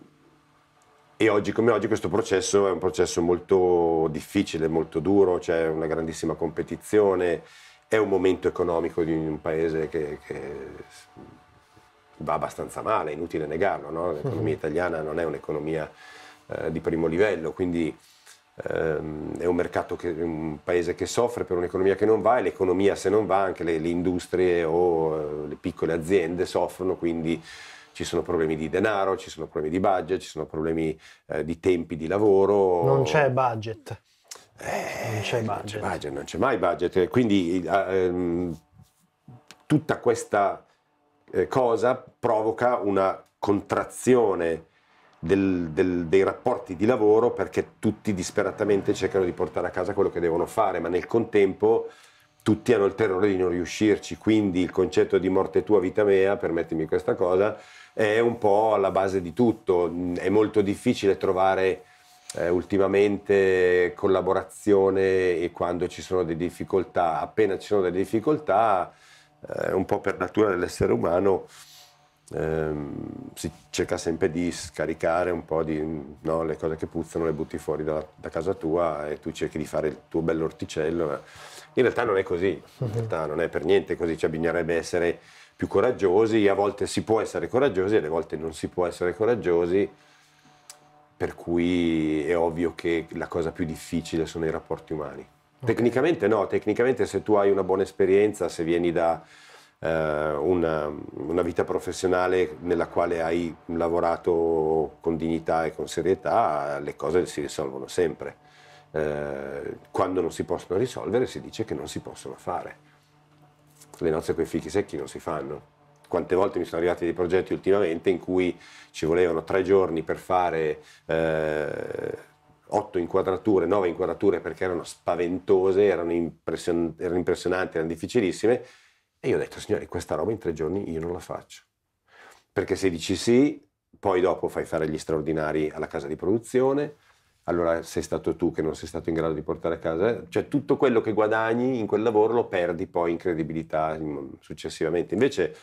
e oggi come oggi questo processo è un processo molto difficile, molto duro, c'è una grandissima competizione, è un momento economico di un paese che, che va abbastanza male, è inutile negarlo, no? l'economia mhm. italiana non è un'economia eh, di primo livello, quindi ehm, è un mercato, che, un paese che soffre per un'economia che non va e l'economia se non va anche le, le industrie o eh, le piccole aziende soffrono, quindi ci sono problemi di denaro, ci sono problemi di budget, ci sono problemi eh, di tempi di lavoro. Non c'è budget. Eh, non c'è budget. Non c'è budget, non c'è mai budget. Quindi eh, ehm, tutta questa eh, cosa provoca una contrazione del, del, dei rapporti di lavoro perché tutti disperatamente cercano di portare a casa quello che devono fare, ma nel contempo tutti hanno il terrore di non riuscirci, quindi il concetto di morte tua, vita mea, permettimi questa cosa, è un po' alla base di tutto, è molto difficile trovare eh, ultimamente collaborazione e quando ci sono delle difficoltà, appena ci sono delle difficoltà, eh, un po' per natura dell'essere umano, ehm, si cerca sempre di scaricare un po' di, no, le cose che puzzano, le butti fuori da, da casa tua e tu cerchi di fare il tuo bell'orticello. orticello. In realtà non è così, in mhm. realtà non è per niente così, cioè bisognerebbe essere più coraggiosi, a volte si può essere coraggiosi, alle volte non si può essere coraggiosi, per cui è ovvio che la cosa più difficile sono i rapporti umani. Okay. Tecnicamente no, tecnicamente se tu hai una buona esperienza, se vieni da eh, una, una, vita professionale nella quale hai lavorato con dignità e con serietà, le cose si risolvono sempre. Eh, quando non si possono risolvere si dice che non si possono fare. Le nozze con i fichi secchi non si fanno. Quante volte mi sono arrivati dei progetti ultimamente in cui ci volevano tre giorni per fare eh, otto inquadrature, nove inquadrature perché erano spaventose, erano, impression- erano impressionanti, erano difficilissime. E io ho detto, signori, questa roba in tre giorni io non la faccio. Perché se dici sì, poi dopo fai fare gli straordinari alla casa di produzione, allora sei stato tu che non sei stato in grado di portare a casa, cioè tutto quello che guadagni in quel lavoro lo perdi poi in credibilità successivamente. Invece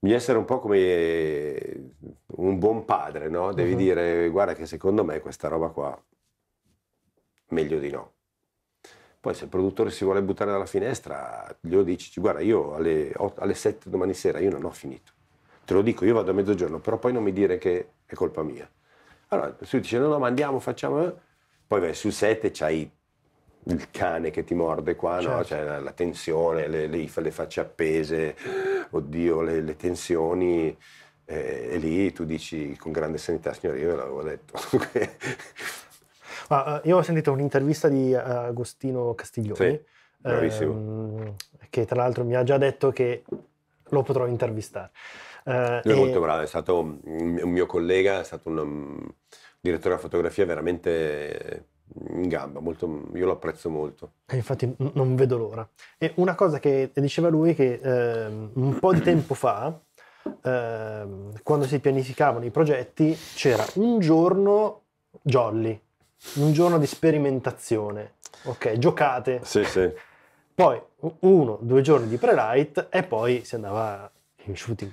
di essere un po' come eh, un buon padre, no? Devi uh-huh. dire guarda che secondo me questa roba qua meglio di no. Poi se il produttore si vuole buttare dalla finestra, glielo dici, guarda io alle, alle 7 domani sera io non ho finito. Te lo dico, io vado a mezzogiorno, però poi non mi dire che è colpa mia. Allora lui dice no, no, ma andiamo, facciamo... Eh? Poi vai sul set c'hai il cane che ti morde qua, certo. no? Cioè, la, la, tensione, le, le, le, facce appese, oddio, le, le tensioni. Eh, e lì tu dici con grande sanità, signore, io l'avevo detto. ah, io ho sentito un'intervista di eh, Agostino Castiglioni, sì, bravissimo. Ehm, che tra l'altro mi ha già detto che lo potrò intervistare. Eh, Lui è e... molto bravo, è stato un, mio collega, è stato un um, direttore della fotografia veramente in gamba, molto, io lo apprezzo molto. E eh, infatti non vedo l'ora. E una cosa che diceva lui che eh, un po' di tempo fa, eh, quando si pianificavano i progetti, c'era un giorno jolly, un giorno di sperimentazione, ok, giocate. Sì, sì. Poi uno, due giorni di pre-light e poi si andava in shooting.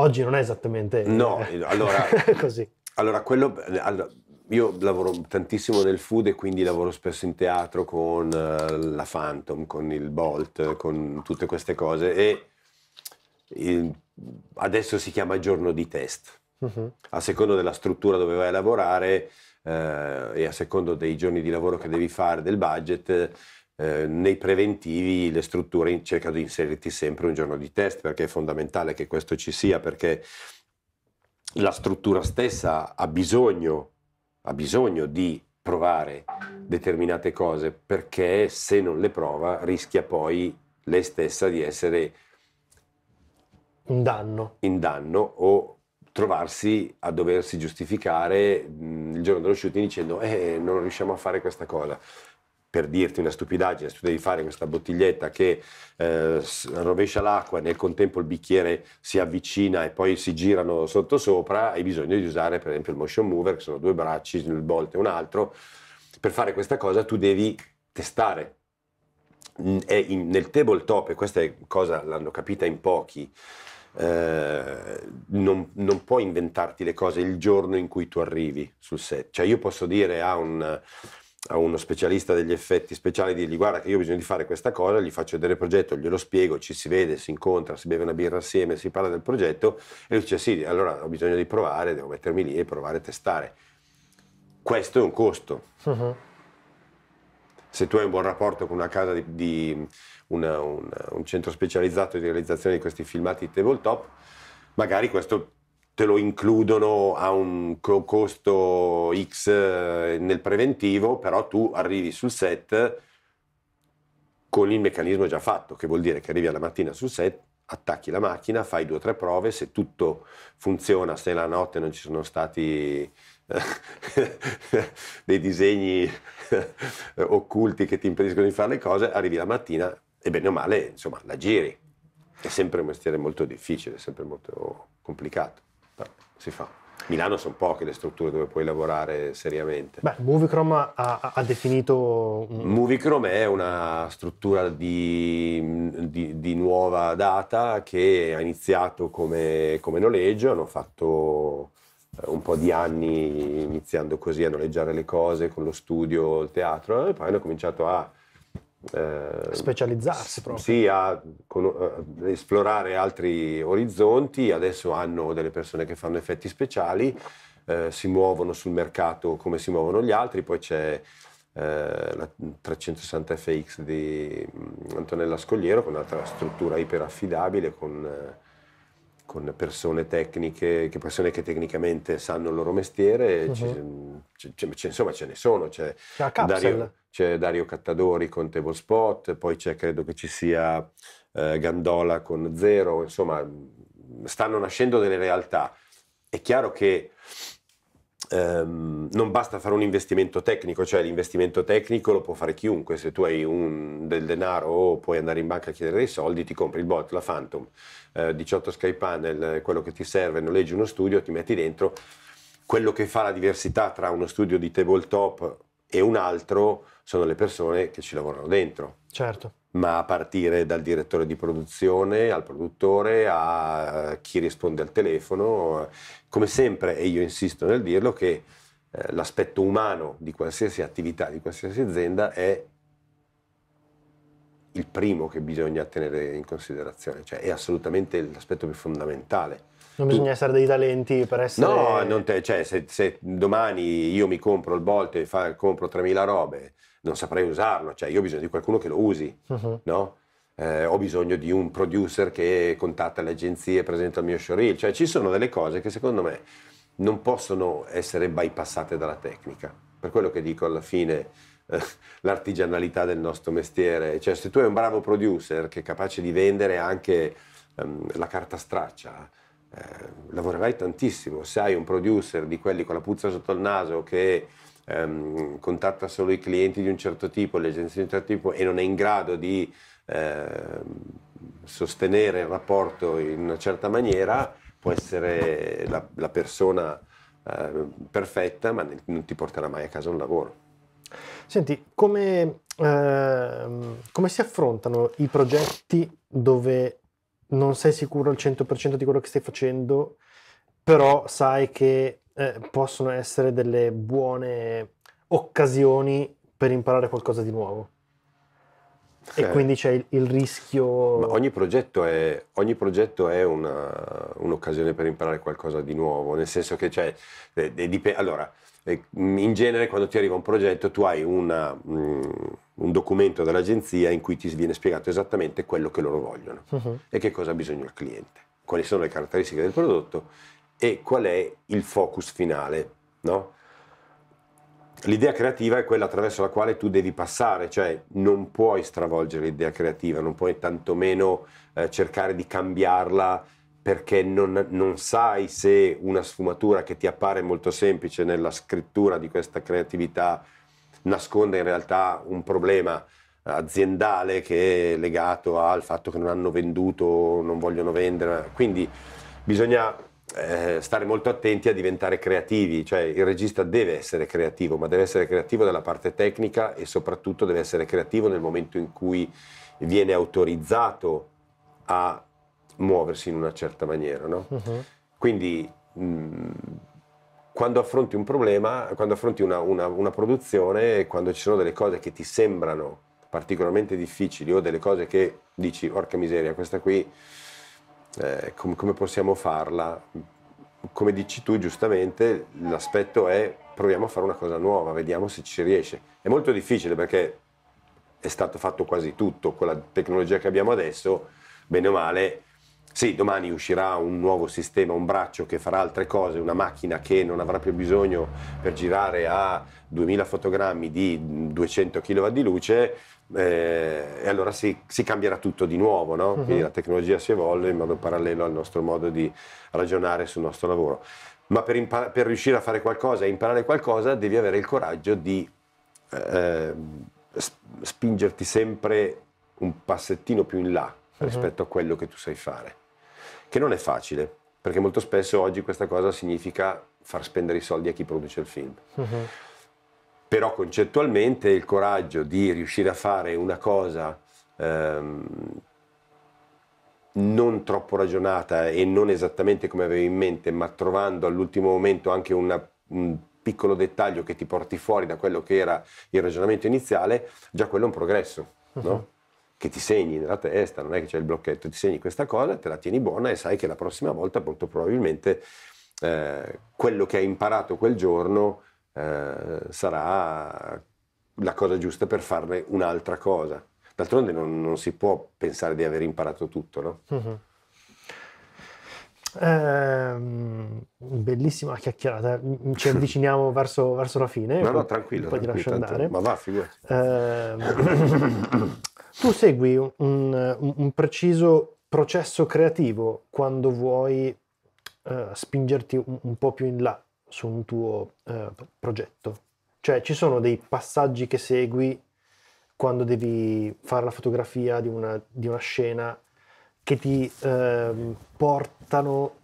Oggi non è esattamente No, eh, allora, così. Allora, quello, eh, allora, io lavoro tantissimo nel food e quindi lavoro spesso in teatro con uh, la Phantom, con il Bolt, con tutte queste cose e il, adesso si chiama giorno di test. Uh-huh. A seconda della struttura dove vai a lavorare eh, e a secondo dei giorni di lavoro che devi fare, del budget, eh, nei preventivi le strutture cercano di inserirti sempre un giorno di test perché è fondamentale che questo ci sia perché la struttura stessa ha bisogno, ha bisogno di provare determinate cose perché se non le prova rischia poi lei stessa di essere in danno, in danno o trovarsi a doversi giustificare mh, mm, il giorno dello shooting dicendo eh non riusciamo a fare questa cosa per dirti una stupidaggine, tu devi fare questa bottiglietta che eh, rovescia l'acqua e nel contempo il bicchiere si avvicina e poi si girano sotto sopra, hai bisogno di usare per esempio il motion mover, che sono due bracci, il bolt e un altro. Per fare questa cosa tu devi testare. Mm, in, nel tabletop, e questa è cosa l'hanno capita in pochi, eh, non, non, puoi inventarti le cose il giorno in cui tu arrivi sul set. Cioè io posso dire a un a uno specialista degli effetti speciali dirgli guarda che io ho bisogno di fare questa cosa, gli faccio vedere il progetto, glielo spiego, ci si vede, si incontra, si beve una birra assieme, si parla del progetto e lui dice sì, allora ho bisogno di provare, devo mettermi lì e provare e testare. Questo è un costo. Uh-huh. Se tu hai un buon rapporto con una casa di, di una, una, un centro specializzato di realizzazione di questi filmati tabletop, magari questo te lo includono a un costo X eh, nel preventivo, però tu arrivi sul set con il meccanismo già fatto, che vuol dire che arrivi alla mattina sul set, attacchi la macchina, fai due o tre prove, se tutto funziona, se la notte non ci sono stati eh, dei disegni eh, occulti che ti impediscono di fare le cose, arrivi la mattina e bene o male, insomma, la giri. È sempre un mestiere molto difficile, è sempre molto complicato si fa. Milano sono poche le strutture dove puoi lavorare seriamente. Beh, Movicrom ha, ha, definito... Movicrom è una struttura di, di, di, nuova data che ha iniziato come, come noleggio, hanno fatto eh, un po' di anni iniziando così a noleggiare le cose con lo studio, il teatro e poi hanno cominciato a eh, specializzarsi proprio. Sì, a, con, a, eh, esplorare altri orizzonti. Adesso hanno delle persone che fanno effetti speciali, eh, si muovono sul mercato come si muovono gli altri. Poi c'è eh, la 360 FX di mm, Antonella Scogliero, con un'altra struttura iperaffidabile, con, eh, con persone tecniche, che persone che tecnicamente sanno il loro mestiere. Uh-huh. c'è, c'è, insomma, ce ne sono. C'è, c'è la Capsule. Dario, c'è Dario Cattadori con Table Spot, poi c'è credo che ci sia eh, Gandola con Zero, insomma stanno nascendo delle realtà. È chiaro che ehm, non basta fare un investimento tecnico, cioè l'investimento tecnico lo può fare chiunque, se tu hai un, del denaro o puoi andare in banca a chiedere dei soldi, ti compri il bot, la Phantom, eh, 18 Sky Panel, quello che ti serve, noleggi uno studio, ti metti dentro. Quello che fa la diversità tra uno studio di tabletop e un altro sono le persone che ci lavorano dentro. Certo. Ma a partire dal direttore di produzione, al produttore, a chi risponde al telefono, come sempre, e io insisto nel dirlo, che eh, l'aspetto umano di qualsiasi attività, di qualsiasi azienda è il primo che bisogna tenere in considerazione, cioè è assolutamente l'aspetto più fondamentale. Non bisogna essere dei talenti per essere... No, te, cioè, se, se, domani io mi compro il Bolt e fa, compro 3.000 robe, non saprei usarlo, cioè io ho bisogno di qualcuno che lo usi, uh-huh. no? Eh, ho bisogno di un producer che contatta le agenzie, presenta il mio showreel, cioè ci sono delle cose che secondo me non possono essere bypassate dalla tecnica. Per quello che dico alla fine eh, l'artigianalità del nostro mestiere, cioè se tu hai un bravo producer che è capace di vendere anche ehm, la carta straccia, eh, lavorerai tantissimo. Se hai un producer di quelli con la puzza sotto il naso che ehm, contatta solo i clienti di un certo tipo, le agenzie di un certo tipo e non è in grado di ehm, sostenere il rapporto in una certa maniera, può essere la, la persona eh, perfetta, ma non ti porterà mai a casa un lavoro. Senti, come, eh, come si affrontano i progetti dove non sei sicuro al 100% di quello che stai facendo, però sai che eh, possono essere delle buone occasioni per imparare qualcosa di nuovo. E cioè, quindi c'è il, il rischio. Ogni progetto è, ogni progetto è una, un'occasione per imparare qualcosa di nuovo, nel senso che c'è. Cioè, eh, eh, dip- allora, eh, in genere quando ti arriva un progetto tu hai una, mm, un documento dell'agenzia in cui ti viene spiegato esattamente quello che loro vogliono uh-huh. e che cosa ha bisogno il cliente, quali sono le caratteristiche del prodotto e qual è il focus finale. No? L'idea creativa è quella attraverso la quale tu devi passare, cioè non puoi stravolgere l'idea creativa, non puoi tantomeno eh, cercare di cambiarla perché non, non, sai se una sfumatura che ti appare molto semplice nella scrittura di questa creatività nasconde in realtà un problema eh, aziendale che è legato al fatto che non hanno venduto, non vogliono vendere. Quindi bisogna eh, stare molto attenti a diventare creativi, cioè il regista deve essere creativo, ma deve essere creativo dalla parte tecnica e soprattutto deve essere creativo nel momento in cui viene autorizzato a muoversi in una certa maniera. No? Uh-huh. Quindi mh, mm, quando affronti un problema, quando affronti una, una, una produzione, quando ci sono delle cose che ti sembrano particolarmente difficili o delle cose che dici, orca miseria, questa qui eh, com- come possiamo farla? Come dici tu giustamente, l'aspetto è proviamo a fare una cosa nuova, vediamo se ci riesce. È molto difficile perché è stato fatto quasi tutto con la tecnologia che abbiamo adesso, bene o male. Sì, domani uscirà un nuovo sistema, un braccio che farà altre cose, una macchina che non avrà più bisogno per girare a 2000 fotogrammi di 200 kW di luce, eh, e allora si, si, cambierà tutto di nuovo, no? uh-huh. la tecnologia si evolve in modo parallelo al nostro modo di ragionare sul nostro lavoro. Ma per, impar- per riuscire a fare qualcosa e imparare qualcosa devi avere il coraggio di eh, eh spingerti sempre un passettino più in là uh-huh. rispetto a quello che tu sai fare, che non è facile, perché molto spesso oggi questa cosa significa far spendere i soldi a chi produce il film. Uh-huh però concettualmente il coraggio di riuscire a fare una cosa ehm, non troppo ragionata e non esattamente come avevi in mente, ma trovando all'ultimo momento anche una, un piccolo dettaglio che ti porti fuori da quello che era il ragionamento iniziale, già quello è un progresso, uh-huh. no? Mhm. che ti segni nella testa, non è che c'è il blocchetto, ti segni questa cosa, te la tieni buona e sai che la prossima volta molto probabilmente eh, quello che hai imparato quel giorno eh, sarà la cosa giusta per farne un'altra cosa. D'altronde non, non, si può pensare di aver imparato tutto, no? Uh-huh. Eh, bellissima chiacchierata, ci avviciniamo verso, verso, la fine. No, no, tranquillo. Poi tranquillo, ti lascio andare. Ma va, figurati. Eh, tu segui un, un, preciso processo creativo quando vuoi eh, spingerti un, un po' più in là su un tuo eh, progetto. Cioè ci sono dei passaggi che segui quando devi fare la fotografia di una, di una scena che ti eh, portano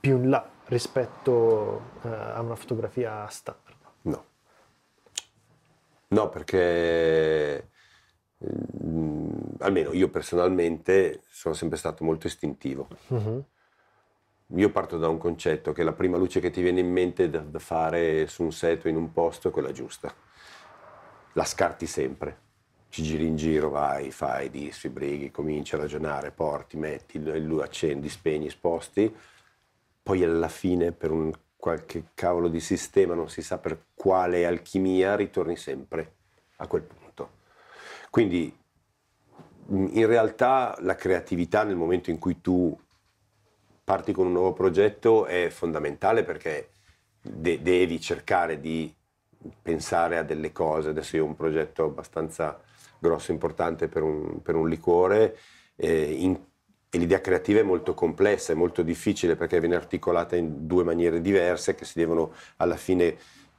più in là rispetto eh, a una fotografia standard. No. No, perché mm, almeno io personalmente sono sempre stato molto istintivo. Uh-huh. Io parto da un concetto che la prima luce che ti viene in mente da, da fare su un set o in un posto è quella giusta. La scarti sempre. Ci giri in giro, vai, fai, disfi, brighi, cominci a ragionare, porti, metti, lui accendi, spegni, sposti. Poi alla fine, per un qualche cavolo di sistema, non si sa per quale alchimia, ritorni sempre a quel punto. Quindi in realtà la creatività nel momento in cui tu parti con un nuovo progetto è fondamentale perché de- devi cercare di pensare a delle cose. Adesso io ho un progetto abbastanza grosso, e importante per un, per un liquore eh, in, e l'idea creativa è molto complessa, è molto difficile perché viene articolata in due maniere diverse che si devono alla fine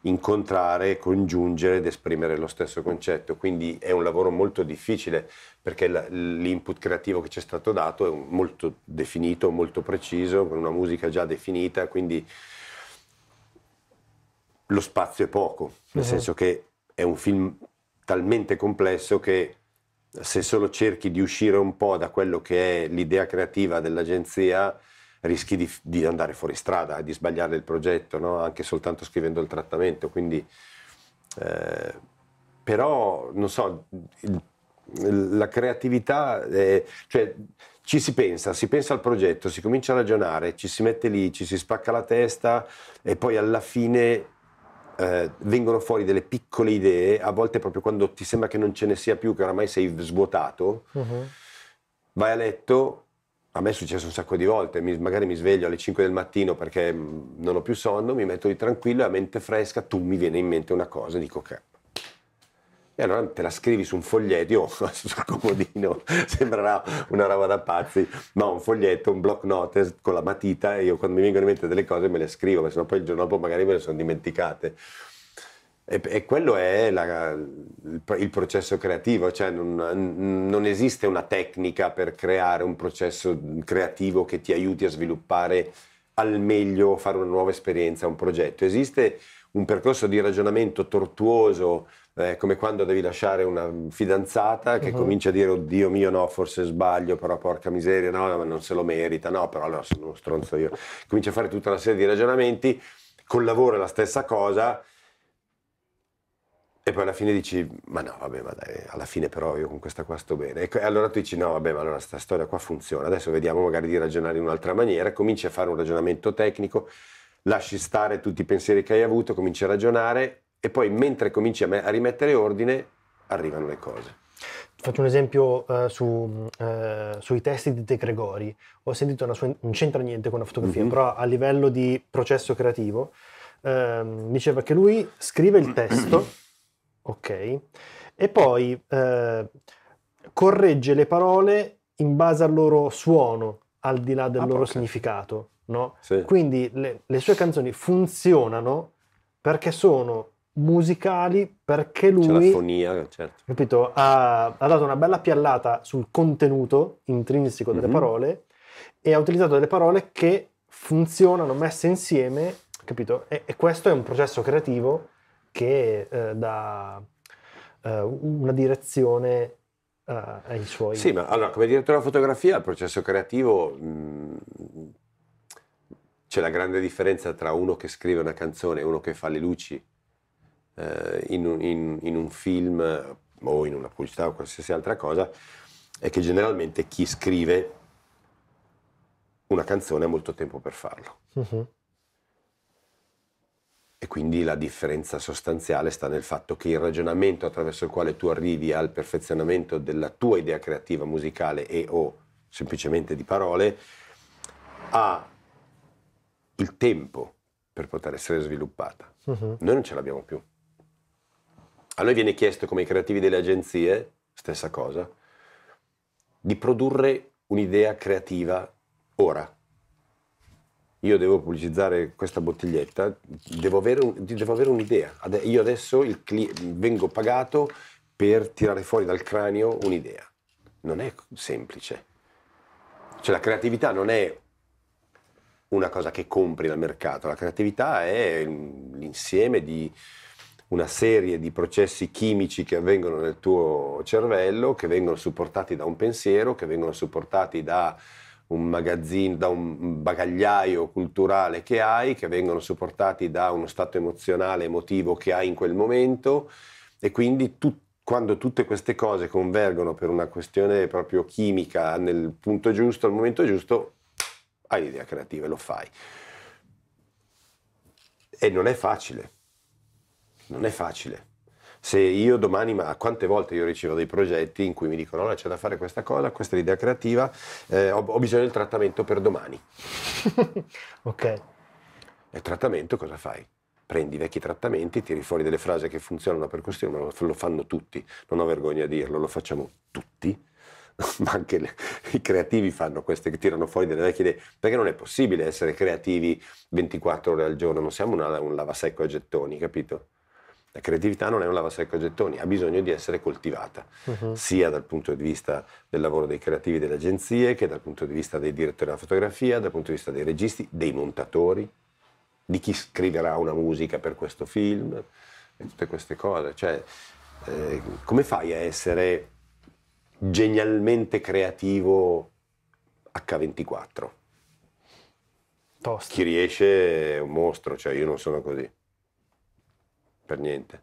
incontrare, congiungere ed esprimere lo stesso concetto. Quindi è un lavoro molto difficile perché l'input creativo che ci è stato dato è molto definito, molto preciso, con una musica già definita, quindi lo spazio è poco, nel uh senso che è un film talmente complesso che se solo cerchi di uscire un po' da quello che è l'idea creativa dell'agenzia, rischi di, di andare fuori strada, e di sbagliare il progetto, no? anche soltanto scrivendo il trattamento. Quindi, eh, però, non so, il, la creatività, eh, cioè ci si pensa, si pensa al progetto, si comincia a ragionare, ci si mette lì, ci si spacca la testa e poi alla fine eh, vengono fuori delle piccole idee, a volte proprio quando ti sembra che non ce ne sia più, che oramai sei svuotato, uh-huh. vai a letto a me è successo un sacco di volte, mi, magari mi sveglio alle 5 del mattino perché mm, non ho più sonno, mi metto lì tranquillo e a mente fresca tu mi viene in mente una cosa e dico che... E allora te la scrivi su un foglietto, oh, sul comodino, sembrerà una roba da pazzi, ma un foglietto, un block notes con la matita e io quando mi vengono in mente delle cose me le scrivo, perché sennò poi il giorno dopo magari me le sono dimenticate. E, e quello è la, il, il, processo creativo, cioè non, non, esiste una tecnica per creare un processo creativo che ti aiuti a sviluppare al meglio, fare una nuova esperienza, un progetto. Esiste un percorso di ragionamento tortuoso, eh, come quando devi lasciare una fidanzata che uh-huh. comincia a dire oddio mio no forse sbaglio però porca miseria no ma non se lo merita no però allora sono uno stronzo io comincia a fare tutta una serie di ragionamenti col lavoro è la stessa cosa e poi alla fine dici, ma no, vabbè, ma dai, alla fine però io con questa qua sto bene. E allora tu dici, no, vabbè, ma allora questa storia qua funziona, adesso vediamo magari di ragionare in un'altra maniera, cominci a fare un ragionamento tecnico, lasci stare tutti i pensieri che hai avuto, cominci a ragionare e poi mentre cominci a, rimettere ordine, arrivano le cose. Faccio un esempio uh, su, uh, sui testi di De Gregori. Ho sentito una sua... non c'entra niente con la fotografia, mm-hmm. però a livello di processo creativo, uh, diceva che lui scrive il testo Ok. E poi eh, corregge le parole in base al loro suono, al di là del ah, loro okay. significato. No? Sì. Quindi le, le sue canzoni funzionano perché sono musicali perché lui C'è la fonia, certo. capito, ha, ha, dato una bella piallata sul contenuto intrinseco delle mm-hmm. parole e ha utilizzato delle parole che funzionano messe insieme capito e, e questo è un processo creativo che eh, dà eh, una direzione eh, ai suoi... Sì, ma allora, come direttore della fotografia, il processo creativo... Mh, mm, c'è la grande differenza tra uno che scrive una canzone e uno che fa le luci eh, in un, in, in un film o in una pubblicità o qualsiasi altra cosa, è che generalmente chi scrive una canzone ha molto tempo per farlo. Uh-huh. E quindi la differenza sostanziale sta nel fatto che il ragionamento attraverso il quale tu arrivi al perfezionamento della tua idea creativa musicale e o semplicemente di parole ha il tempo per poter essere sviluppata. Uh-huh. Noi non ce l'abbiamo più. A noi viene chiesto come i creativi delle agenzie, stessa cosa, di produrre un'idea creativa ora io devo pubblicizzare questa bottiglietta, devo avere, un, devo avere un'idea. io adesso cli, vengo pagato per tirare fuori dal cranio un'idea. Non è semplice. Cioè la creatività non è una cosa che compri dal mercato, la creatività è l'insieme di una serie di processi chimici che avvengono nel tuo cervello, che vengono supportati da un pensiero, che vengono supportati da un magazzino, da un bagagliaio culturale che hai, che vengono supportati da uno stato emozionale, emotivo che hai in quel momento e quindi tu, quando tutte queste cose convergono per una questione proprio chimica nel punto giusto, al momento giusto, hai l'idea creativa e lo fai. E non è facile, non è facile se io domani, ma quante volte io ricevo dei progetti in cui mi dicono no, c'è da fare questa cosa, questa è l'idea creativa, eh, ho, ho bisogno del trattamento per domani. ok. E trattamento cosa fai? prendi vecchi trattamenti, tiri fuori delle frasi che funzionano per questione, ma lo fanno tutti, non ho vergogna a dirlo, lo facciamo tutti, ma anche le, i creativi fanno queste, che tirano fuori delle vecchie idee, perché non è possibile essere creativi 24 ore al giorno, non siamo una, un lavasecco a gettoni, capito? La creatività non è un lavasecco a gettoni, ha bisogno di essere coltivata, uh-huh. sia dal punto di vista del lavoro dei creativi delle agenzie, che dal punto di vista dei direttori della fotografia, dal punto di vista dei registi, dei montatori, di chi scriverà una musica per questo film, e tutte queste cose. Cioè, eh, come fai a essere genialmente creativo H24? Tosto. Chi riesce è un mostro, cioè io non sono così per niente.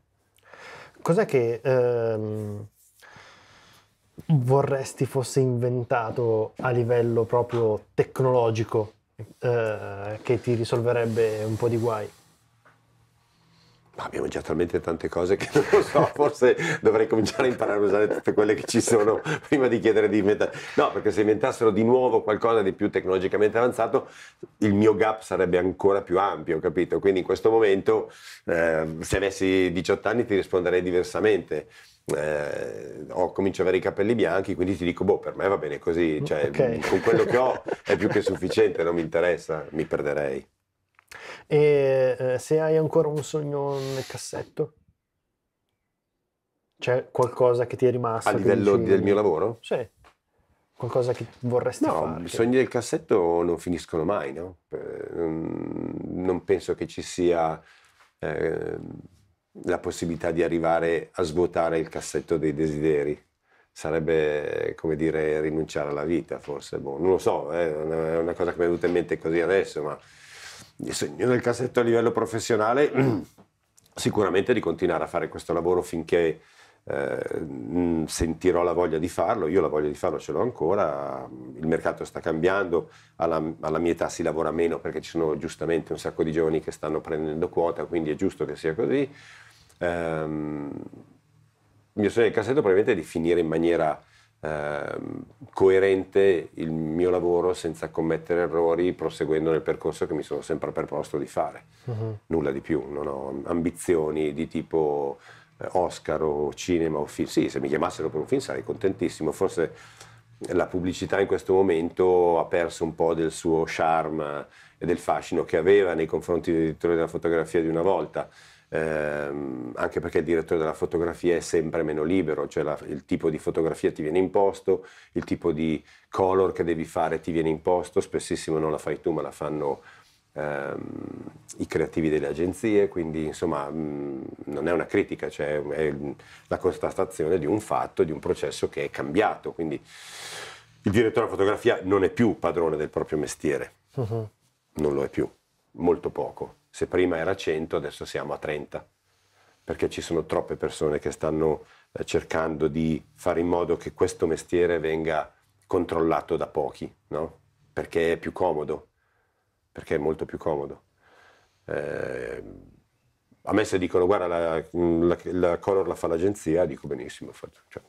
Cos'è che ehm, vorresti fosse inventato a livello proprio tecnologico eh, che ti risolverebbe un po' di guai? Ma abbiamo già talmente tante cose che non lo so, forse dovrei cominciare a imparare a usare tutte quelle che ci sono prima di chiedere di inventare. No, perché se inventassero di nuovo qualcosa di più tecnologicamente avanzato, il mio gap sarebbe ancora più ampio, capito? Quindi in questo momento, eh, se avessi 18 anni ti risponderei diversamente. Eh, ho, comincio ad avere i capelli bianchi, quindi ti dico, boh, per me va bene così, cioè, okay. con quello che ho è più che sufficiente, non mi interessa, mi perderei. E eh, se hai ancora un sogno nel cassetto? C'è qualcosa che ti è rimasto? A livello dici... del mio lavoro? Sì. Qualcosa che vorresti no, fare? No, i sogni del cassetto non finiscono mai, no? Mm, non penso che ci sia eh, la possibilità di arrivare a svuotare il cassetto dei desideri sarebbe come dire rinunciare alla vita forse, boh, non lo so, eh, è una cosa che mi è venuta in mente così adesso, ma il segno nel cassetto a livello professionale sicuramente di continuare a fare questo lavoro finché eh, mm, sentirò la voglia di farlo, io la voglia di farlo ce l'ho ancora, mm, il mercato sta cambiando, alla, alla, mia età si lavora meno perché ci sono giustamente un sacco di giovani che stanno prendendo quota, quindi è giusto che sia così. Eh, il mio sogno del cassetto probabilmente è di finire in maniera Ehm, coerente il mio lavoro senza commettere errori, proseguendo nel percorso che mi sono sempre proposto di fare. Uh-huh. Nulla di più, non ho ambizioni di tipo eh, Oscar o cinema o film. Sì, se mi chiamassero per un film sarei contentissimo, forse la pubblicità in questo momento ha perso un po' del suo charme e del fascino che aveva nei confronti degli editori della fotografia di una volta ehm, anche perché il direttore della fotografia è sempre meno libero, cioè la, il tipo di fotografia ti viene imposto, il tipo di color che devi fare ti viene imposto, spessissimo non la fai tu ma la fanno ehm, i creativi delle agenzie, quindi insomma mh, mm, non è una critica, cioè è la constatazione di un fatto, di un processo che è cambiato, quindi il direttore della fotografia non è più padrone del proprio mestiere, uh-huh. non lo è più, molto poco se prima era 100 adesso siamo a 30, perché ci sono troppe persone che stanno eh, cercando di fare in modo che questo mestiere venga controllato da pochi, no? perché è più comodo, perché è molto più comodo. Eh, a me se dicono guarda la, la, la color la fa l'agenzia, dico benissimo, faccio, cioè,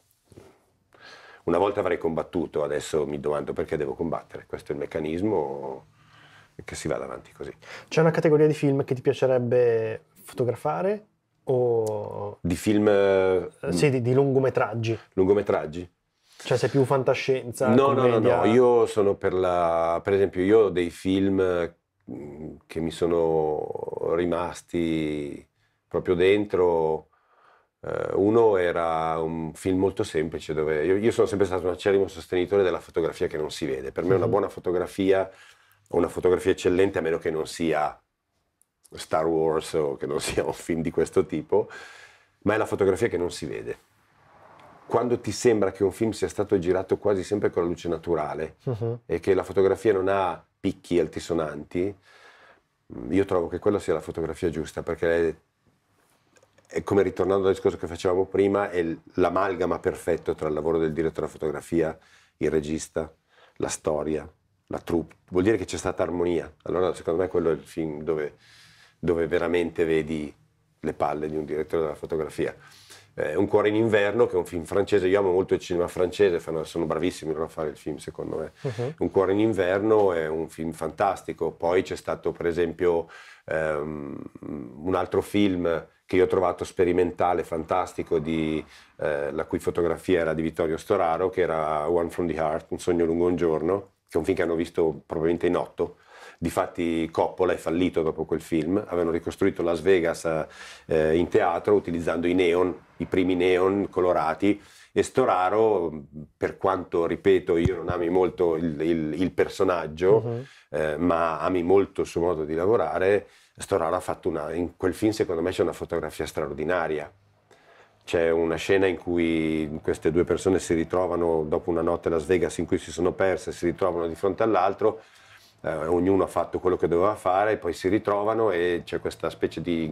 una volta avrei combattuto, adesso mi domando perché devo combattere, questo è il meccanismo che si vada avanti così. C'è una categoria di film che ti piacerebbe fotografare? O... Di film... Eh, sì, di, di lungometraggi. Lungometraggi? Cioè sei più fantascienza? No, commedia... no, no, no, io sono per la... Per esempio io ho dei film mm, che mi sono rimasti proprio dentro. Eh, uno era un film molto semplice dove io, sono sempre stato un acerrimo sostenitore della fotografia che non si vede. Per me una mhm. buona fotografia una fotografia eccellente, a meno che non sia Star Wars o che non sia un film di questo tipo, ma è la fotografia che non si vede. Quando ti sembra che un film sia stato girato quasi sempre con la luce naturale uh-huh. e che la fotografia non ha picchi altisonanti, io trovo che quella sia la fotografia giusta perché è, è come ritornando al discorso che facevamo prima, è l'amalgama perfetto tra il lavoro del direttore della fotografia, il regista, la storia, la troupe, vuol dire che c'è stata armonia. Allora secondo me quello è il film dove, dove veramente vedi le palle di un direttore della fotografia. Eh, un cuore in inverno, che è un film francese, io amo molto il cinema francese, sono bravissimi a fare il film secondo me. Uh-huh. Un cuore in inverno è un film fantastico, poi c'è stato per esempio um, un altro film che io ho trovato sperimentale, fantastico, di, eh, la cui fotografia era di Vittorio Storaro, che era One from the Heart, un sogno lungo un giorno, che è un film che hanno visto probabilmente in otto. Difatti Coppola è fallito dopo quel film, avevano ricostruito Las Vegas eh, in teatro utilizzando i neon, i primi neon colorati e Storaro, per quanto ripeto io non ami molto il, il, il personaggio, uh-huh. eh, ma ami molto il suo modo di lavorare, Storaro ha fatto una... in quel film secondo me c'è una fotografia straordinaria c'è una scena in cui queste due persone si ritrovano dopo una notte a Las Vegas in cui si sono perse, si ritrovano di fronte all'altro, eh, ognuno ha fatto quello che doveva fare, poi si ritrovano e c'è questa specie di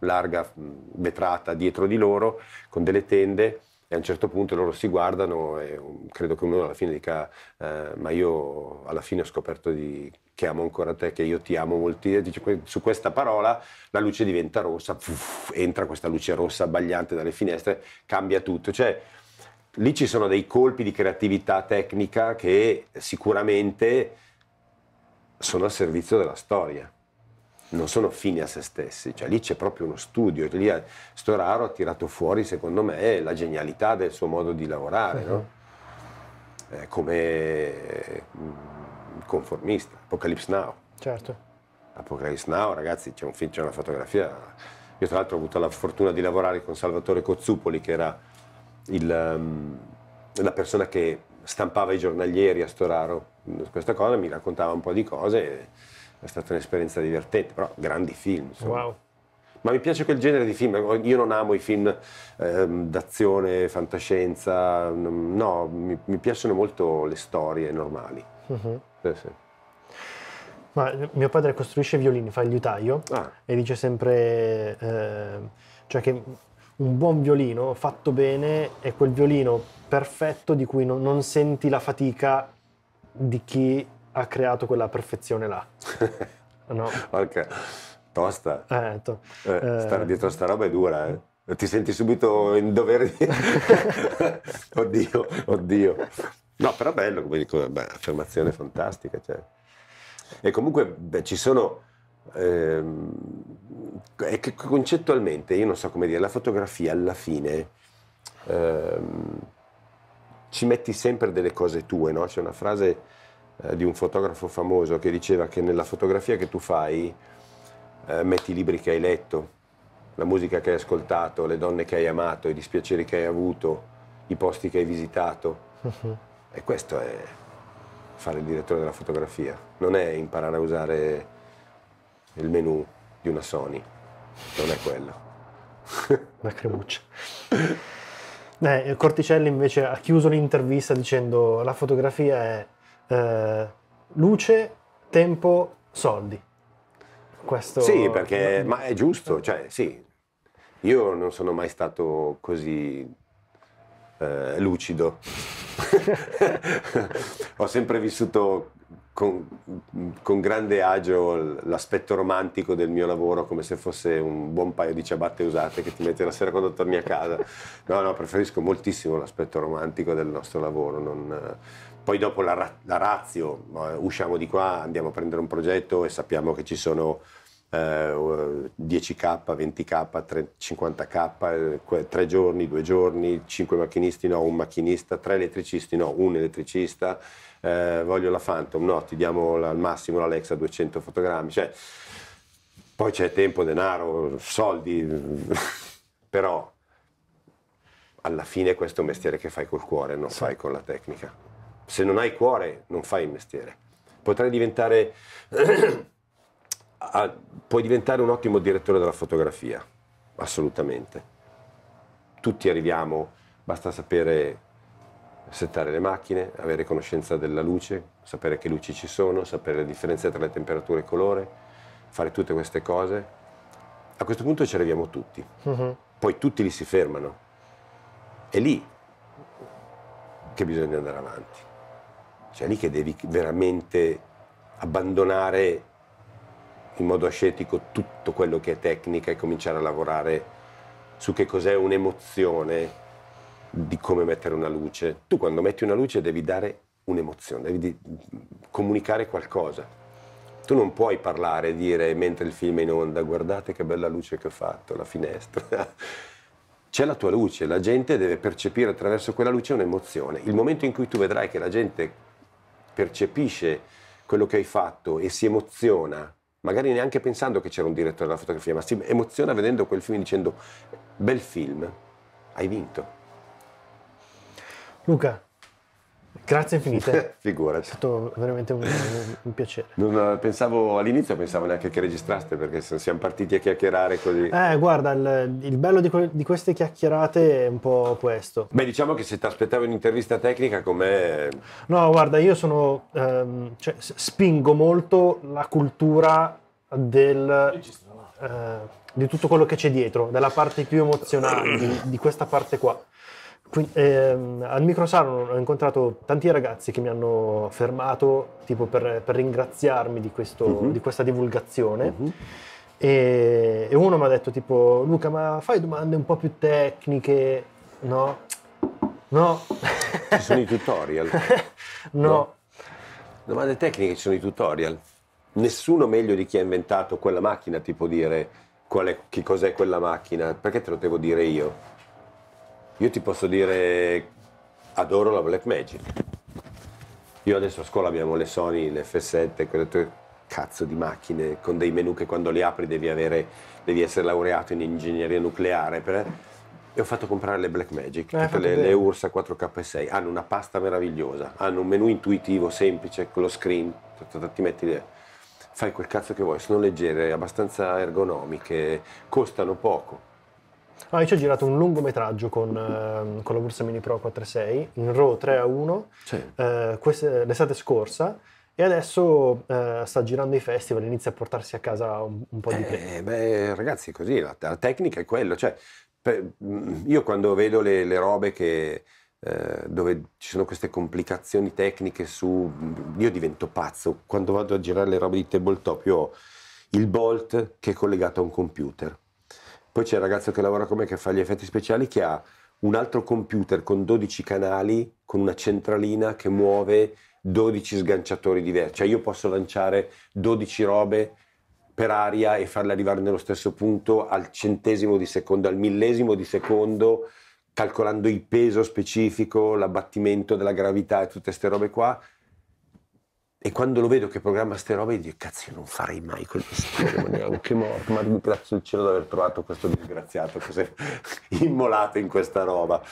larga mm, vetrata dietro di loro con delle tende e a un certo punto loro si guardano e um, credo che uno alla fine dica eh, ma io alla fine ho scoperto di, che amo ancora te, che io ti amo molti, dice, su questa parola la luce diventa rossa, puff, entra questa luce rossa abbagliante dalle finestre, cambia tutto. Cioè, lì ci sono dei colpi di creatività tecnica che sicuramente sono a servizio della storia non sono fini a se stessi, cioè lì c'è proprio uno studio, lì Storaro ha tirato fuori secondo me la genialità del suo modo di lavorare, uh-huh. no? eh, come mm, conformista, Apocalypse Now. Certo. Apocalypse Now, ragazzi, c'è, un film, c'è una fotografia, io tra l'altro ho avuto la fortuna di lavorare con Salvatore Cozzupoli che era il, um, la persona che stampava i giornalieri a Storaro, questa cosa mi raccontava un po' di cose. E, è stata un'esperienza divertente, però grandi film. Insomma. Wow. Ma mi piace quel genere di film, io non amo i film eh, d'azione, fantascienza, no, mi, mi, piacciono molto le storie normali. Uh-huh. Eh, sì. Ma mio padre costruisce violini, fa il liutaio ah. e dice sempre eh, cioè che un buon violino fatto bene è quel violino perfetto di cui non, non senti la fatica di chi ha creato quella perfezione là. no? Porca, tosta. Eh, to- eh, eh. stare eh, dietro sta roba è dura, eh ti senti subito in dovere di... oddio, oddio. No, però bello, come dico, beh, affermazione fantastica. Cioè. E comunque beh, ci sono... Ehm, concettualmente, io non so come dire, la fotografia alla fine ehm, ci metti sempre delle cose tue, no? C'è una frase eh, di un fotografo famoso che diceva che nella fotografia che tu fai eh, metti i libri che hai letto, la musica che hai ascoltato, le donne che hai amato, i dispiaceri che hai avuto, i posti che hai visitato. Uh-huh. E questo è fare il direttore della fotografia, non è imparare a usare il menu di una Sony, non è quello. Una cremuccia. Eh, Corticelli invece ha chiuso l'intervista dicendo la fotografia è eh, luce, tempo, soldi. Questo... Sì, perché ma è giusto, cioè sì, io non sono mai stato così eh, lucido. Ho sempre vissuto con, con, grande agio l'aspetto romantico del mio lavoro come se fosse un buon paio di ciabatte usate che ti metti la sera quando torni a casa. No, no, preferisco moltissimo l'aspetto romantico del nostro lavoro. Non, poi dopo la, la razio, usciamo di qua, andiamo a prendere un progetto e sappiamo che ci sono eh, 10k, 20k, 50k, tre giorni, due giorni, cinque macchinisti no, un macchinista, tre elettricisti no, un elettricista, eh, voglio la Phantom, no, ti diamo al massimo l'Alexa 200 fotogrammi, cioè, poi c'è tempo, denaro, soldi, però alla fine questo è un mestiere che fai col cuore, non sì. fai con la tecnica se non hai cuore non fai il mestiere. Potrai diventare, puoi diventare un ottimo direttore della fotografia, assolutamente. Tutti arriviamo, basta sapere settare le macchine, avere conoscenza della luce, sapere che luci ci sono, sapere le differenze tra le temperature e il colore, fare tutte queste cose. A questo punto ci arriviamo tutti, uh-huh. poi tutti li si fermano. È lì che bisogna andare avanti. Cioè lì che devi veramente abbandonare in modo ascetico tutto quello che è tecnica e cominciare a lavorare su che cos'è un'emozione di come mettere una luce. Tu quando metti una luce devi dare un'emozione, devi comunicare qualcosa. Tu non puoi parlare e dire mentre il film è in onda guardate che bella luce che ho fatto, la finestra. C'è la tua luce, la gente deve percepire attraverso quella luce un'emozione. Il momento in cui tu vedrai che la gente percepisce quello che hai fatto e si emoziona, magari neanche pensando che c'era un direttore della fotografia, ma si emoziona vedendo quel film dicendo bel film, hai vinto. Luca, Grazie infinite. Figurati. È stato veramente un, un piacere. Non, eh, pensavo, all'inizio pensavo neanche che registraste perché siamo partiti a chiacchierare così. Eh, guarda, il, il bello di, que- di, queste chiacchierate è un po' questo. Beh, diciamo che se ti aspettavi un'intervista tecnica com'è... No, guarda, io sono... Ehm, cioè, spingo molto la cultura del... Eh, di tutto quello che c'è dietro, della parte più emozionale, di, di questa parte qua. Quindi, ehm, al Microsalon ho incontrato tanti ragazzi che mi hanno fermato tipo per, per ringraziarmi di, questo, uh-huh. di, questa divulgazione. Uh-huh. E, e, uno mi ha detto tipo Luca ma fai domande un po' più tecniche, no? No. Ci sono i tutorial. no. no. Domande tecniche, ci sono i tutorial. Nessuno meglio di chi ha inventato quella macchina ti può dire è, che cos'è quella macchina, perché te lo devo dire io? Io ti posso dire, adoro la Black Magic. Io adesso a scuola abbiamo le Sony, le F7, quelle tue cazzo di macchine con dei menu che quando li apri devi, avere, devi essere laureato in ingegneria nucleare. Per... E ho fatto comprare le Black Magic, eh, le, le, Ursa 4K6. Hanno una pasta meravigliosa, hanno un menu intuitivo, semplice, con lo screen, ti metti lì. Fai quel cazzo che vuoi, sono leggere, abbastanza ergonomiche, costano poco Ah, io ci ho girato un lungometraggio con, eh, con la Borsa Mini Pro 46 in RO 3 a 1 sì. eh, queste, l'estate scorsa e adesso eh, sta girando i festival, inizia a portarsi a casa un, un po' di premi. Eh, beh, ragazzi, così la, la, tecnica è quella. Cioè, per, mm, io quando vedo le, le robe che, eh, dove ci sono queste complicazioni tecniche su... Mm, io divento pazzo quando vado a girare le robe di tabletop, io ho il bolt che è collegato a un computer poi c'è il ragazzo che lavora con me che fa gli effetti speciali che ha un altro computer con 12 canali, con una centralina che muove 12 sganciatori diversi. Cioè io posso lanciare 12 robe per aria e farle arrivare nello stesso punto al centesimo di secondo, al millesimo di secondo, calcolando il peso specifico, l'abbattimento della gravità e tutte queste robe qua e quando lo vedo che programma ste robe, dico, cazzo, io non farei mai quel mestiere, ma neanche morto, ma ringrazio il cielo di aver trovato questo disgraziato che si è immolato in questa roba.